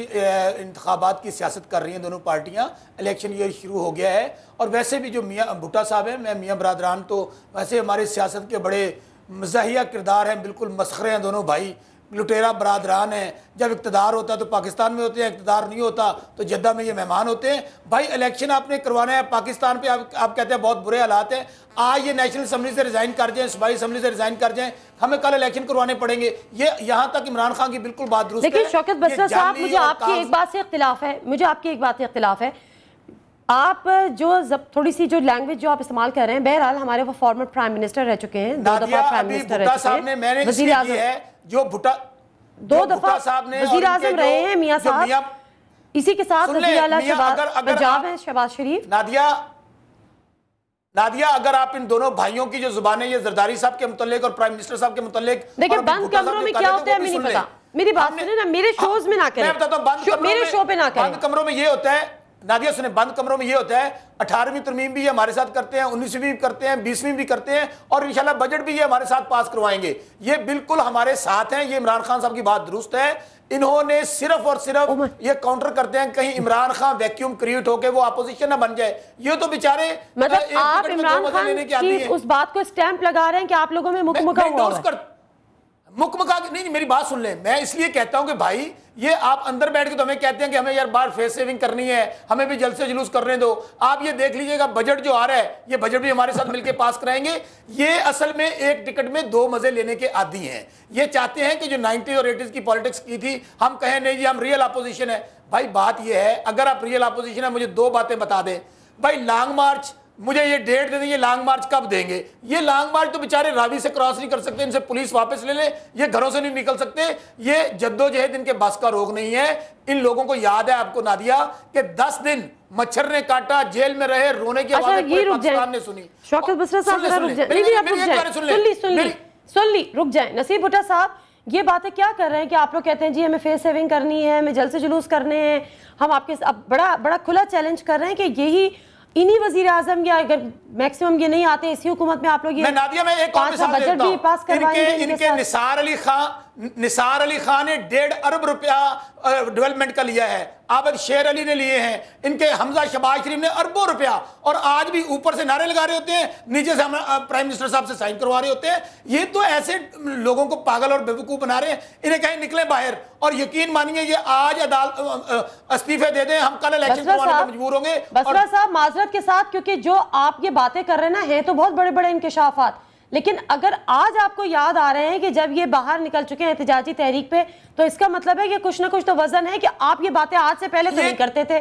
इंतबात की सियासत कर रही हैं दोनों पार्टियां इलेक्शन ईयर शुरू हो गया है और वैसे भी जो मियाँ भुट्टा साहब हैं मैं मियाँ बरदरान तो वैसे हमारे सियासत के बड़े मजाया किरदार हैं बिल्कुल मसखरे हैं दोनों भाई लुटेरा बरदरान हैं जब इकतदार होता है तो पाकिस्तान में होते हैं इकतदार नहीं होता तो जद्दा में ये मेहमान होते हैं भाई इलेक्शन आपने करवाना है पाकिस्तान पे आप आप कहते हैं बहुत बुरे हालात हैं आज ये नेशनल असम्बली से रिज़ाइन कर जाएँ सूबाई असम्बली से रिज़ाइन कर जाएँ हमें कल इलेक्शन करवाने पड़ेंगे ये यहाँ तक इमरान खान की बिल्कुल बात दुरुस्त लेकिन शौकत बसरा साहब मुझे आपकी एक बात से इख्तलाफ है मुझे आपकी एक बात से इख्तलाफ है आप जो जब थोड़ी सी जो लैंग्वेज जो आप इस्तेमाल कर रहे हैं बहरहाल हमारे वो फॉर्मर प्राइम मिनिस्टर रह चुके हैं दो दफा प्राइम मिनिस्टर रह चुके हैं वजीर आजम जो भुट्टा दो दफा साहब ने वजीर आजम रहे हैं मियाँ साहब इसी के साथ पंजाब है शहबाज शरीफ नादिया नादिया अगर आप इन दोनों भाइयों की जो जुबान है ये जरदारी साहब के मुतलिक और प्राइम मिनिस्टर साहब के मुतलिक देखिए बंद कमरों में क्या होता है नहीं पता मेरी बात सुने ना मेरे हाँ, शोज में ना करें मेरे शो पे ना करें बंद कमरों में ये होता है नादिया सुने बंद कमरों में ये होता है अठारहवीं तरमीम भी ये हमारे साथ करते हैं उन्नीसवीं भी करते हैं बीसवीं भी करते हैं और इंशाल्लाह बजट भी ये हमारे साथ पास करवाएंगे ये बिल्कुल हमारे साथ हैं ये इमरान खान साहब की बात दुरुस्त है इन्होंने सिर्फ और सिर्फ ये काउंटर करते हैं कहीं इमरान खान वैक्यूम क्रिएट होकर वो अपोजिशन ना बन जाए ये तो बेचारे मतलब आप इमरान खान की उस बात को स्टैंप लगा रहे हैं कि आप लोगों में मुख्य मुखा मुकमका नहीं, नहीं मेरी बात सुन ले मैं इसलिए कहता हूं कि भाई ये आप अंदर बैठ के तो हमें कहते हैं कि हमें यार बार फेस सेविंग करनी है हमें भी जल से जुलूस करने दो आप ये देख लीजिएगा बजट जो आ रहा है ये बजट भी हमारे साथ मिलकर पास कराएंगे ये असल में एक टिकट में दो मजे लेने के आदि हैं ये चाहते हैं कि जो नाइनटीज और एटीज की पॉलिटिक्स की थी हम कहें नहीं जी हम रियल अपोजिशन है भाई बात यह है अगर आप रियल अपोजिशन है मुझे दो बातें बता दें भाई लॉन्ग मार्च मुझे ये डेट दे दें लॉन्ग मार्च कब देंगे ये लॉन्ग मार्च तो बेचारे रावी से क्रॉस नहीं कर सकते इनसे पुलिस वापस ले ले ये घरों से नहीं निकल सकते ये जद्दोजहद इनके बस का रोग नहीं है इन लोगों को याद है आपको नादिया कि दस दिन मच्छर ने काटा जेल में रहे रोने की अच्छा, सुनी सुन ली रुक जाए नसीब भुट्टा साहब ये बातें क्या कर रहे हैं कि आप लोग कहते हैं जी हमें फेस सेविंग करनी है हमें जल से जुलूस करने हैं हम आपके अब बड़ा बड़ा खुला चैलेंज कर रहे हैं कि यही इन्हीं वजीर आजम या अगर मैक्सिमम ये नहीं आते इसी हुकूमत में आप लोग ये मैं नादिया मैं एक और मिसाल देता हूं इनके, इनके निसार अली खान निसार अली खान ने डेढ़ अरब रुपया डेवलपमेंट का लिया है आबद शेर अली ने लिए हैं इनके हमजा शबाज शरीफ ने अरबों रुपया और आज भी ऊपर से नारे लगा रहे होते हैं नीचे से हम प्राइम मिनिस्टर साहब से साइन करवा रहे होते हैं ये तो ऐसे लोगों को पागल और बेवकूफ़ बना रहे हैं इन्हें कहीं निकले बाहर और यकीन मानिए ये आज अदालत इस्तीफे दे दें हम कल इलेक्शन मजबूर होंगे साहब माजरत के साथ क्योंकि जो आप ये बातें कर रहे हैं ना है तो बहुत बड़े बड़े इंकशाफात लेकिन अगर आज आपको याद आ रहे हैं कि जब ये बाहर निकल चुके हैं एहतजाजी तहरीक पे तो इसका मतलब है कि कुछ ना कुछ तो वजन है कि आप ये बातें आज से पहले तो नहीं करते थे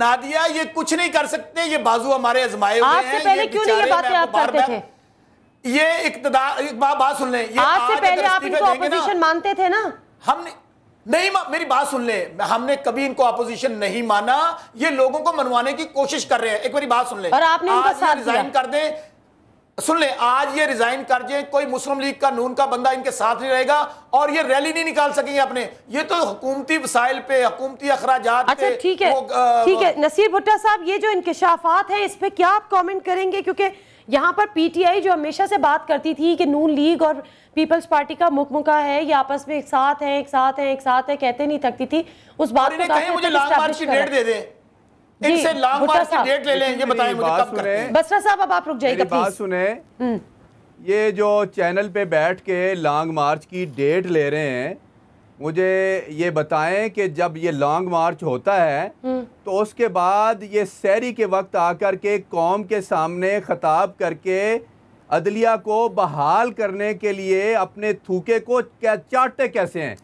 नादिया ये कुछ नहीं कर सकते ये बाजू हमारे आजमाए आज से पहले क्यों नहीं ये बातें आप करते थे ये इकतदार बात सुन ले आज से पहले आप इनको अपोजिशन मानते थे ना हमने नहीं मेरी बात सुन ले हमने कभी इनको अपोजिशन नहीं माना ये लोगों को मनवाने की कोशिश कर रहे हैं एक बारी बात सुन ले और आपने इनका साथ रिजाइन कर दें सुन ले आज ये रिजाइन कर दें कोई मुस्लिम लीग का नून का बंदा इनके साथ नहीं रहेगा और ये रैली नहीं निकाल सकेंगे अपने ये तो हुकूमती वसाइल पे हुकूमती अखराज अच्छा ठीक है ठीक है नसीर भुट्टा साहब ये जो इंकशाफात है इस पर क्या आप कॉमेंट करेंगे क्योंकि यहाँ पर पीटीआई जो हमेशा से बात करती थी कि नून लीग और पीपल्स पार्टी का मुकमुका है ये आपस में एक साथ है एक साथ है एक साथ है कहते नहीं थकती थी उस बात को मुझे लाल मार्च की डेट दे दें इनसे डेट ले लें ये मुझे कब बसरा साहब अब आप रुक जाइएगा सुने हम्म। ये जो चैनल पे बैठ के लॉन्ग मार्च की डेट ले रहे हैं मुझे ये बताएं कि जब ये लॉन्ग मार्च होता है हम्म। तो उसके बाद ये सैरी के वक्त आकर के कौम के सामने ख़ताब करके अदलिया को बहाल करने के लिए अपने थूके को क्या चाटते कैसे हैं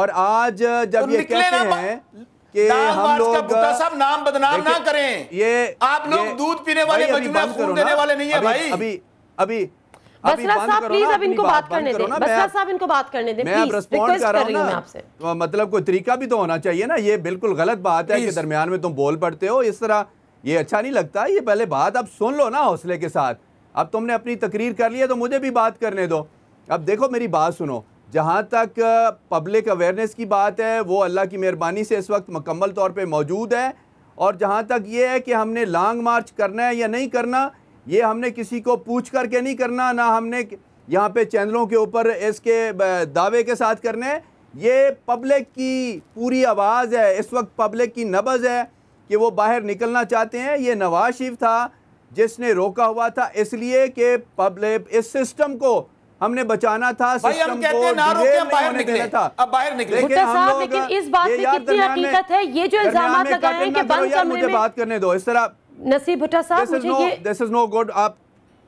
और आज जब तो ये कहते हैं कि हम लोग साहब नाम बदनाम ना करें ये आप लोग दूध पीने वाले देने वाले नहीं है भाई अभी अभी मतलब कोई तरीका भी तो होना चाहिए ना ये बिल्कुल गलत बात है कि दरमियान में तुम बोल पड़ते हो इस तरह ये अच्छा नहीं लगता ये पहले बात अब सुन लो ना हौसले के साथ अब तुमने अपनी तकरीर कर ली है तो मुझे भी बात करने दो अब देखो मेरी बात सुनो जहाँ तक पब्लिक अवेयरनेस की बात है वो अल्लाह की मेहरबानी से इस वक्त मकम्मल तौर पर मौजूद है और जहाँ तक ये है कि हमने लॉन्ग मार्च करना है या नहीं करना ये हमने किसी को पूछ कर के नहीं करना ना हमने यहाँ पे चैनलों के ऊपर इसके दावे के साथ करने ये पब्लिक की पूरी आवाज़ है इस वक्त पब्लिक की नबज़ है कि वो बाहर निकलना चाहते हैं ये नवाज शरीफ था जिसने रोका हुआ था इसलिए कि पब्लिक इस सिस्टम को हमने बचाना था भाई हम कहते हैं ना रोके हम बाहर निकले था अब बाहर निकले भुट्टा साहब लेकिन इस बात की कितनी हकीकत है ये जो इल्जाम रहे हैं कि तो बंद कमरे में मुझे बात करने दो इस तरह नसीब भुट्टा साहब मुझे ये दिस इज नो गुड आप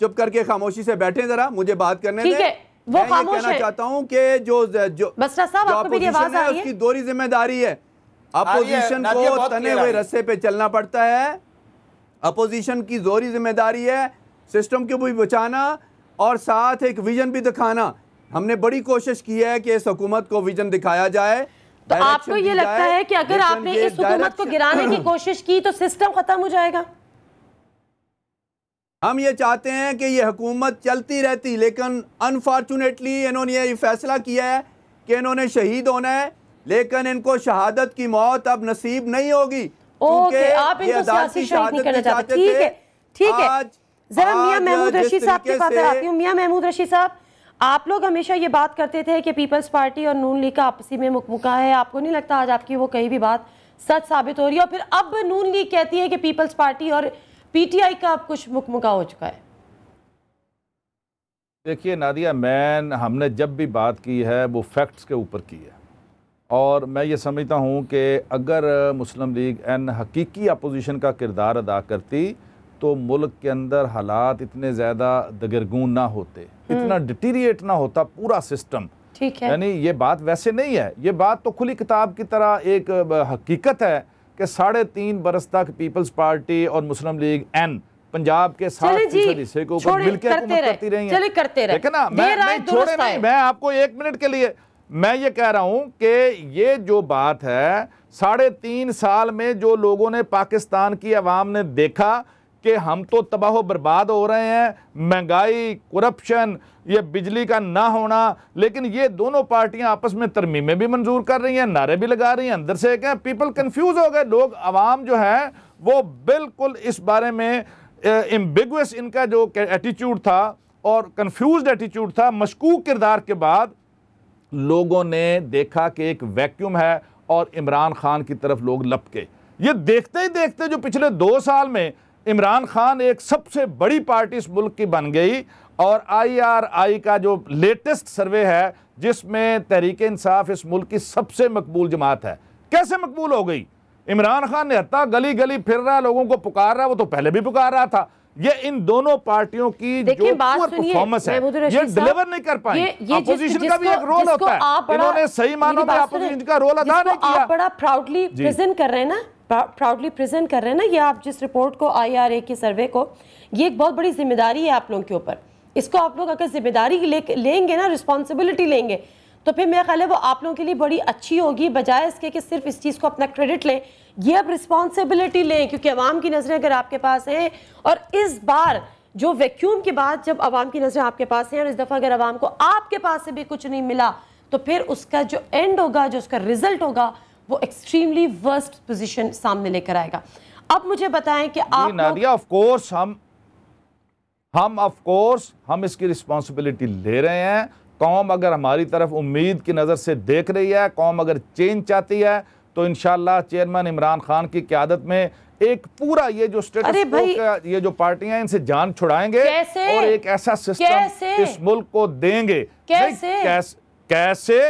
चुप करके खामोशी से बैठे जरा मुझे बात करने ठीक है वो खामोश कहना चाहता हूं कि जो जो बसरा साहब आपको मेरी आवाज आ रही है उसकी दोहरी जिम्मेदारी है अपोजिशन को तने हुए रस्से पे चलना पड़ता है अपोजिशन की जोरी जिम्मेदारी है सिस्टम को भी बचाना और साथ एक विजन भी दिखाना हमने बड़ी कोशिश की है कि इस हुकूमत को विजन दिखाया जाए तो आपको ये लगता है कि अगर आपने इस हुकूमत को गिराने की कोशिश की तो सिस्टम खत्म हो जाएगा हम ये चाहते हैं कि ये हुकूमत चलती रहती लेकिन अनफॉर्चुनेटली इन्होंने ये फैसला किया है कि इन्होंने शहीद होना है लेकिन इनको शहादत की मौत अब नसीब नहीं होगी ओके आप इनको सियासी शहीद नहीं करना चाहते ठीक है ठीक है जरा हाँ, मियाँ महमूद रशीद साहब के पास आती हूँ मियाँ महमूद रशीद साहब आप लोग हमेशा ये बात करते थे कि पीपल्स पार्टी और नून लीग का आपसी में मुकमुका है आपको नहीं लगता आज आपकी वो कहीं भी बात सच साबित हो रही है और फिर अब नून लीग कहती है कि पीपल्स पार्टी और पीटीआई का अब कुछ मुकमुका हो चुका है देखिए नादिया मैन हमने जब भी बात की है वो फैक्ट्स के ऊपर की है और मैं ये समझता हूँ कि अगर मुस्लिम लीग एन हकीकी अपोजिशन का किरदार अदा करती तो मुल्क के अंदर हालात इतने ज़्यादा दगरगुन ना होते इतना डिटीरिएट हम्म। ना होता पूरा सिस्टम ठीक है यानी ये बात वैसे नहीं है ये बात तो खुली किताब की तरह एक हकीकत है कि साढ़े तीन बरस तक पीपल्स पार्टी और मुस्लिम लीग एन पंजाब के साथ हिस्से को ऊपर मिलकर करती रही है ना मैं छोड़े नहीं मैं आपको एक मिनट के लिए मैं ये कह रहा हूं कि ये जो बात है साढ़े तीन साल में जो लोगों ने पाकिस्तान की आवाम ने देखा कि हम तो तबाह बर्बाद हो रहे हैं महंगाई करप्शन ये बिजली का ना होना लेकिन ये दोनों पार्टियां आपस में तरमीमें भी मंजूर कर रही हैं नारे भी लगा रही हैं अंदर से क्या पीपल कंफ्यूज हो गए लोग आवाम जो है वो बिल्कुल इस बारे में एम्बिगस इनका जो एटीट्यूड था और कन्फ्यूज एटीट्यूड था मशकूक किरदार के बाद लोगों ने देखा कि एक वैक्यूम है और इमरान खान की तरफ लोग लपके ये देखते ही देखते जो पिछले दो साल में इमरान खान एक सबसे बड़ी पार्टी इस मुल्क की बन गई और आईआरआई का जो लेटेस्ट सर्वे है जिसमें तहरीक इंसाफ इस मुल्क की सबसे मकबूल जमात है कैसे मकबूल हो गई इमरान खान ने हत्या गली गली फिर रहा लोगों को पुकार रहा वो तो पहले भी पुकार रहा था ये इन दोनों पार्टियों की जो परफॉर्मेंस है ये डिलीवर नहीं कर पाए अपोजिशन का भी एक रोल होता है इन्होंने सही मानो में अपोजिशन का रोल अदा नहीं किया आप बड़ा प्राउडली प्रेजेंट कर रहे हैं ना प्राउडली प्रेजेंट कर रहे हैं ना ये आप जिस रिपोर्ट को आईआरए की सर्वे को ये एक बहुत बड़ी जिम्मेदारी है आप लोगों के ऊपर इसको आप लोग अगर जिम्मेदारी ले लेंगे ना रिस्पॉन्सिबिलिटी लेंगे तो फिर मेरा ख्याल है वो आप लोगों के लिए बड़ी अच्छी होगी बजाय इसके कि सिर्फ इस चीज़ को अपना क्रेडिट लें ये अब रिस्पॉन्सिबिलिटी लें क्योंकि आवाम की नज़रें अगर आपके पास हैं और इस बार जो वैक्यूम के बाद जब आवाम की नज़रें आपके पास हैं और इस दफ़ा अगर आवाम को आपके पास से भी कुछ नहीं मिला तो फिर उसका जो एंड होगा जो उसका रिजल्ट होगा वो एक्सट्रीमली वर्स्ट पोजीशन सामने लेकर आएगा अब मुझे बताएं कि आप नादिया ऑफ कोर्स हम हम ऑफ कोर्स हम इसकी रिस्पॉन्सिबिलिटी ले रहे हैं कौम अगर हमारी तरफ उम्मीद की नज़र से देख रही है कौम अगर चेंज चाहती है तो इन चेयरमैन इमरान खान की क्यादत में एक पूरा ये जो स्टेटस ये जो पार्टियां इनसे जान छुड़ाएंगे और एक ऐसा सिस्टम इस मुल्क को देंगे कैसे, कैसे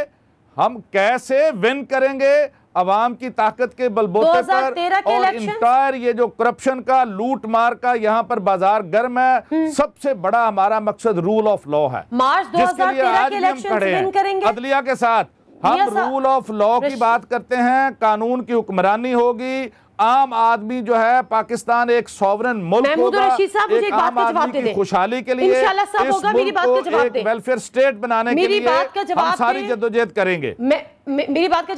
हम कैसे विन करेंगे अवाम की ताकत के बलबोते पर और इंटायर ये जो करप्शन का लूट मार का यहाँ पर बाजार गर्म है हम्म। सबसे बड़ा हमारा मकसद रूल ऑफ लॉ है जिसके लिए आज भी हम खड़े हैं अदलिया के साथ हम रूल ऑफ लॉ की बात करते हैं कानून की हुक्मरानी होगी आम आदमी जो है पाकिस्तान एक सॉवरन मुल्क खुशहाली के लिए का जवाब वेलफेयर स्टेट बनाने के लिए सारी जदोजहद करेंगे मेरी बात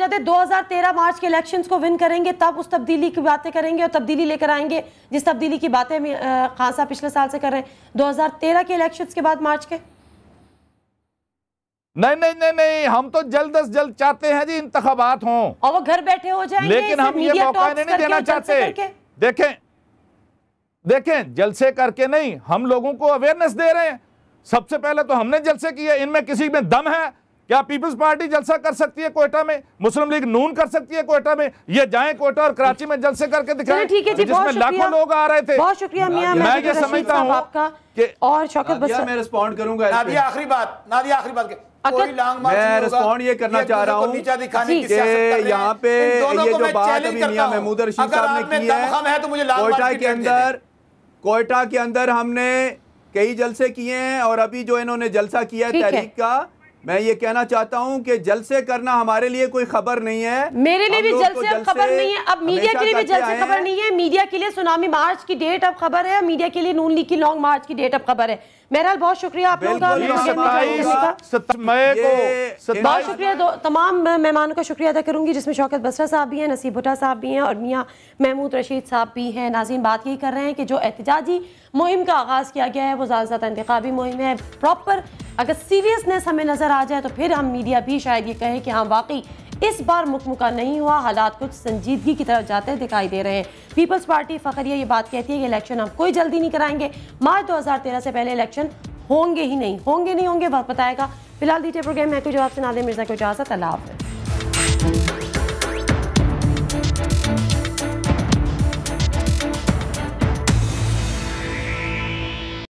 मार्च के इलेक्शंस को विन करेंगे तब उस तब्दीली की बातें करेंगे और तब्दीली लेकर आएंगे जिस तब्दीली की बातें खासा पिछले साल से कर रहे हैं 2013 के इलेक्शंस के बाद मार्च के नहीं नहीं नहीं नहीं हम तो जल्द अज जल्द चाहते हैं जी इंतबात हो और वो घर बैठे हो जाएंगे लेकिन हम ये मौका इन्हें नहीं देना चाहते देखें देखें जलसे करके नहीं हम लोगों को अवेयरनेस दे रहे हैं सबसे पहले तो हमने जलसे किए इनमें किसी में दम है क्या पीपल्स पार्टी जलसा कर सकती है कोयटा में मुस्लिम लीग नून कर सकती है कोयटा में ये जाएं कोयटा और कराची में जलसे करके दिखाएं ठीक है जी जिसमें लाखों लोग आ रहे थे बहुत शुक्रिया मियां मैं ये समझता हूं आपका कि और शौकत बस मैं रिस्पोंड करूंगा नादिया आखिरी बात नादिया आखिरी बात मैं रिस्पॉन्ड ये करना चाह रहा हूँ यहाँ पे ये जो बात अभी मियां महमूद रशीद साहब ने की है तो कोयटा के अंदर कोयटा के अंदर हमने कई जलसे किए हैं और अभी जो इन्होंने जलसा किया है तहरीक का मैं ये कहना चाहता हूँ कि जलसे करना हमारे लिए कोई खबर नहीं है मेरे लिए भी जलसे, तो जलसे खबर नहीं है अब मीडिया के लिए भी जलसे खबर नहीं है मीडिया के लिए सुनामी मार्च की डेट अब खबर है मीडिया के लिए नून लीग की लॉन्ग मार्च की डेट अब खबर है बहरहाल बहुत शुक्रिया आप लोगों का बहुत शुक्रिया तमाम मेहमानों का शुक्रिया अदा करूंगी जिसमें शौकत बसरा साहब भी हैं नसीब भुटा साहब भी हैं और मियाँ महमूद रशीद साहब भी हैं नाजीन बात यही कर रहे हैं कि जो एहतजाजी मुहिम का आगाज़ किया गया है वो ज़्यादा ज़्यादा इंतबी मुहिम है प्रॉपर अगर सीरियसनेस हमें नज़र आ जाए तो फिर हम मीडिया भी शायद ये कहें कि हाँ वाकई इस बार मुकमुका नहीं हुआ हालात कुछ संजीदगी की तरफ जाते दिखाई दे रहे हैं पीपल्स पार्टी फखरिया ये बात कहती है कि इलेक्शन हम कोई जल्दी नहीं कराएंगे मार्च दो से पहले इलेक्शन होंगे ही नहीं होंगे नहीं होंगे वक्त बताएगा फिलहाल दीजिए प्रोग्राम मैं कोई जवाब से दे मिर्जा को इजाजत अल्लाह हाफ़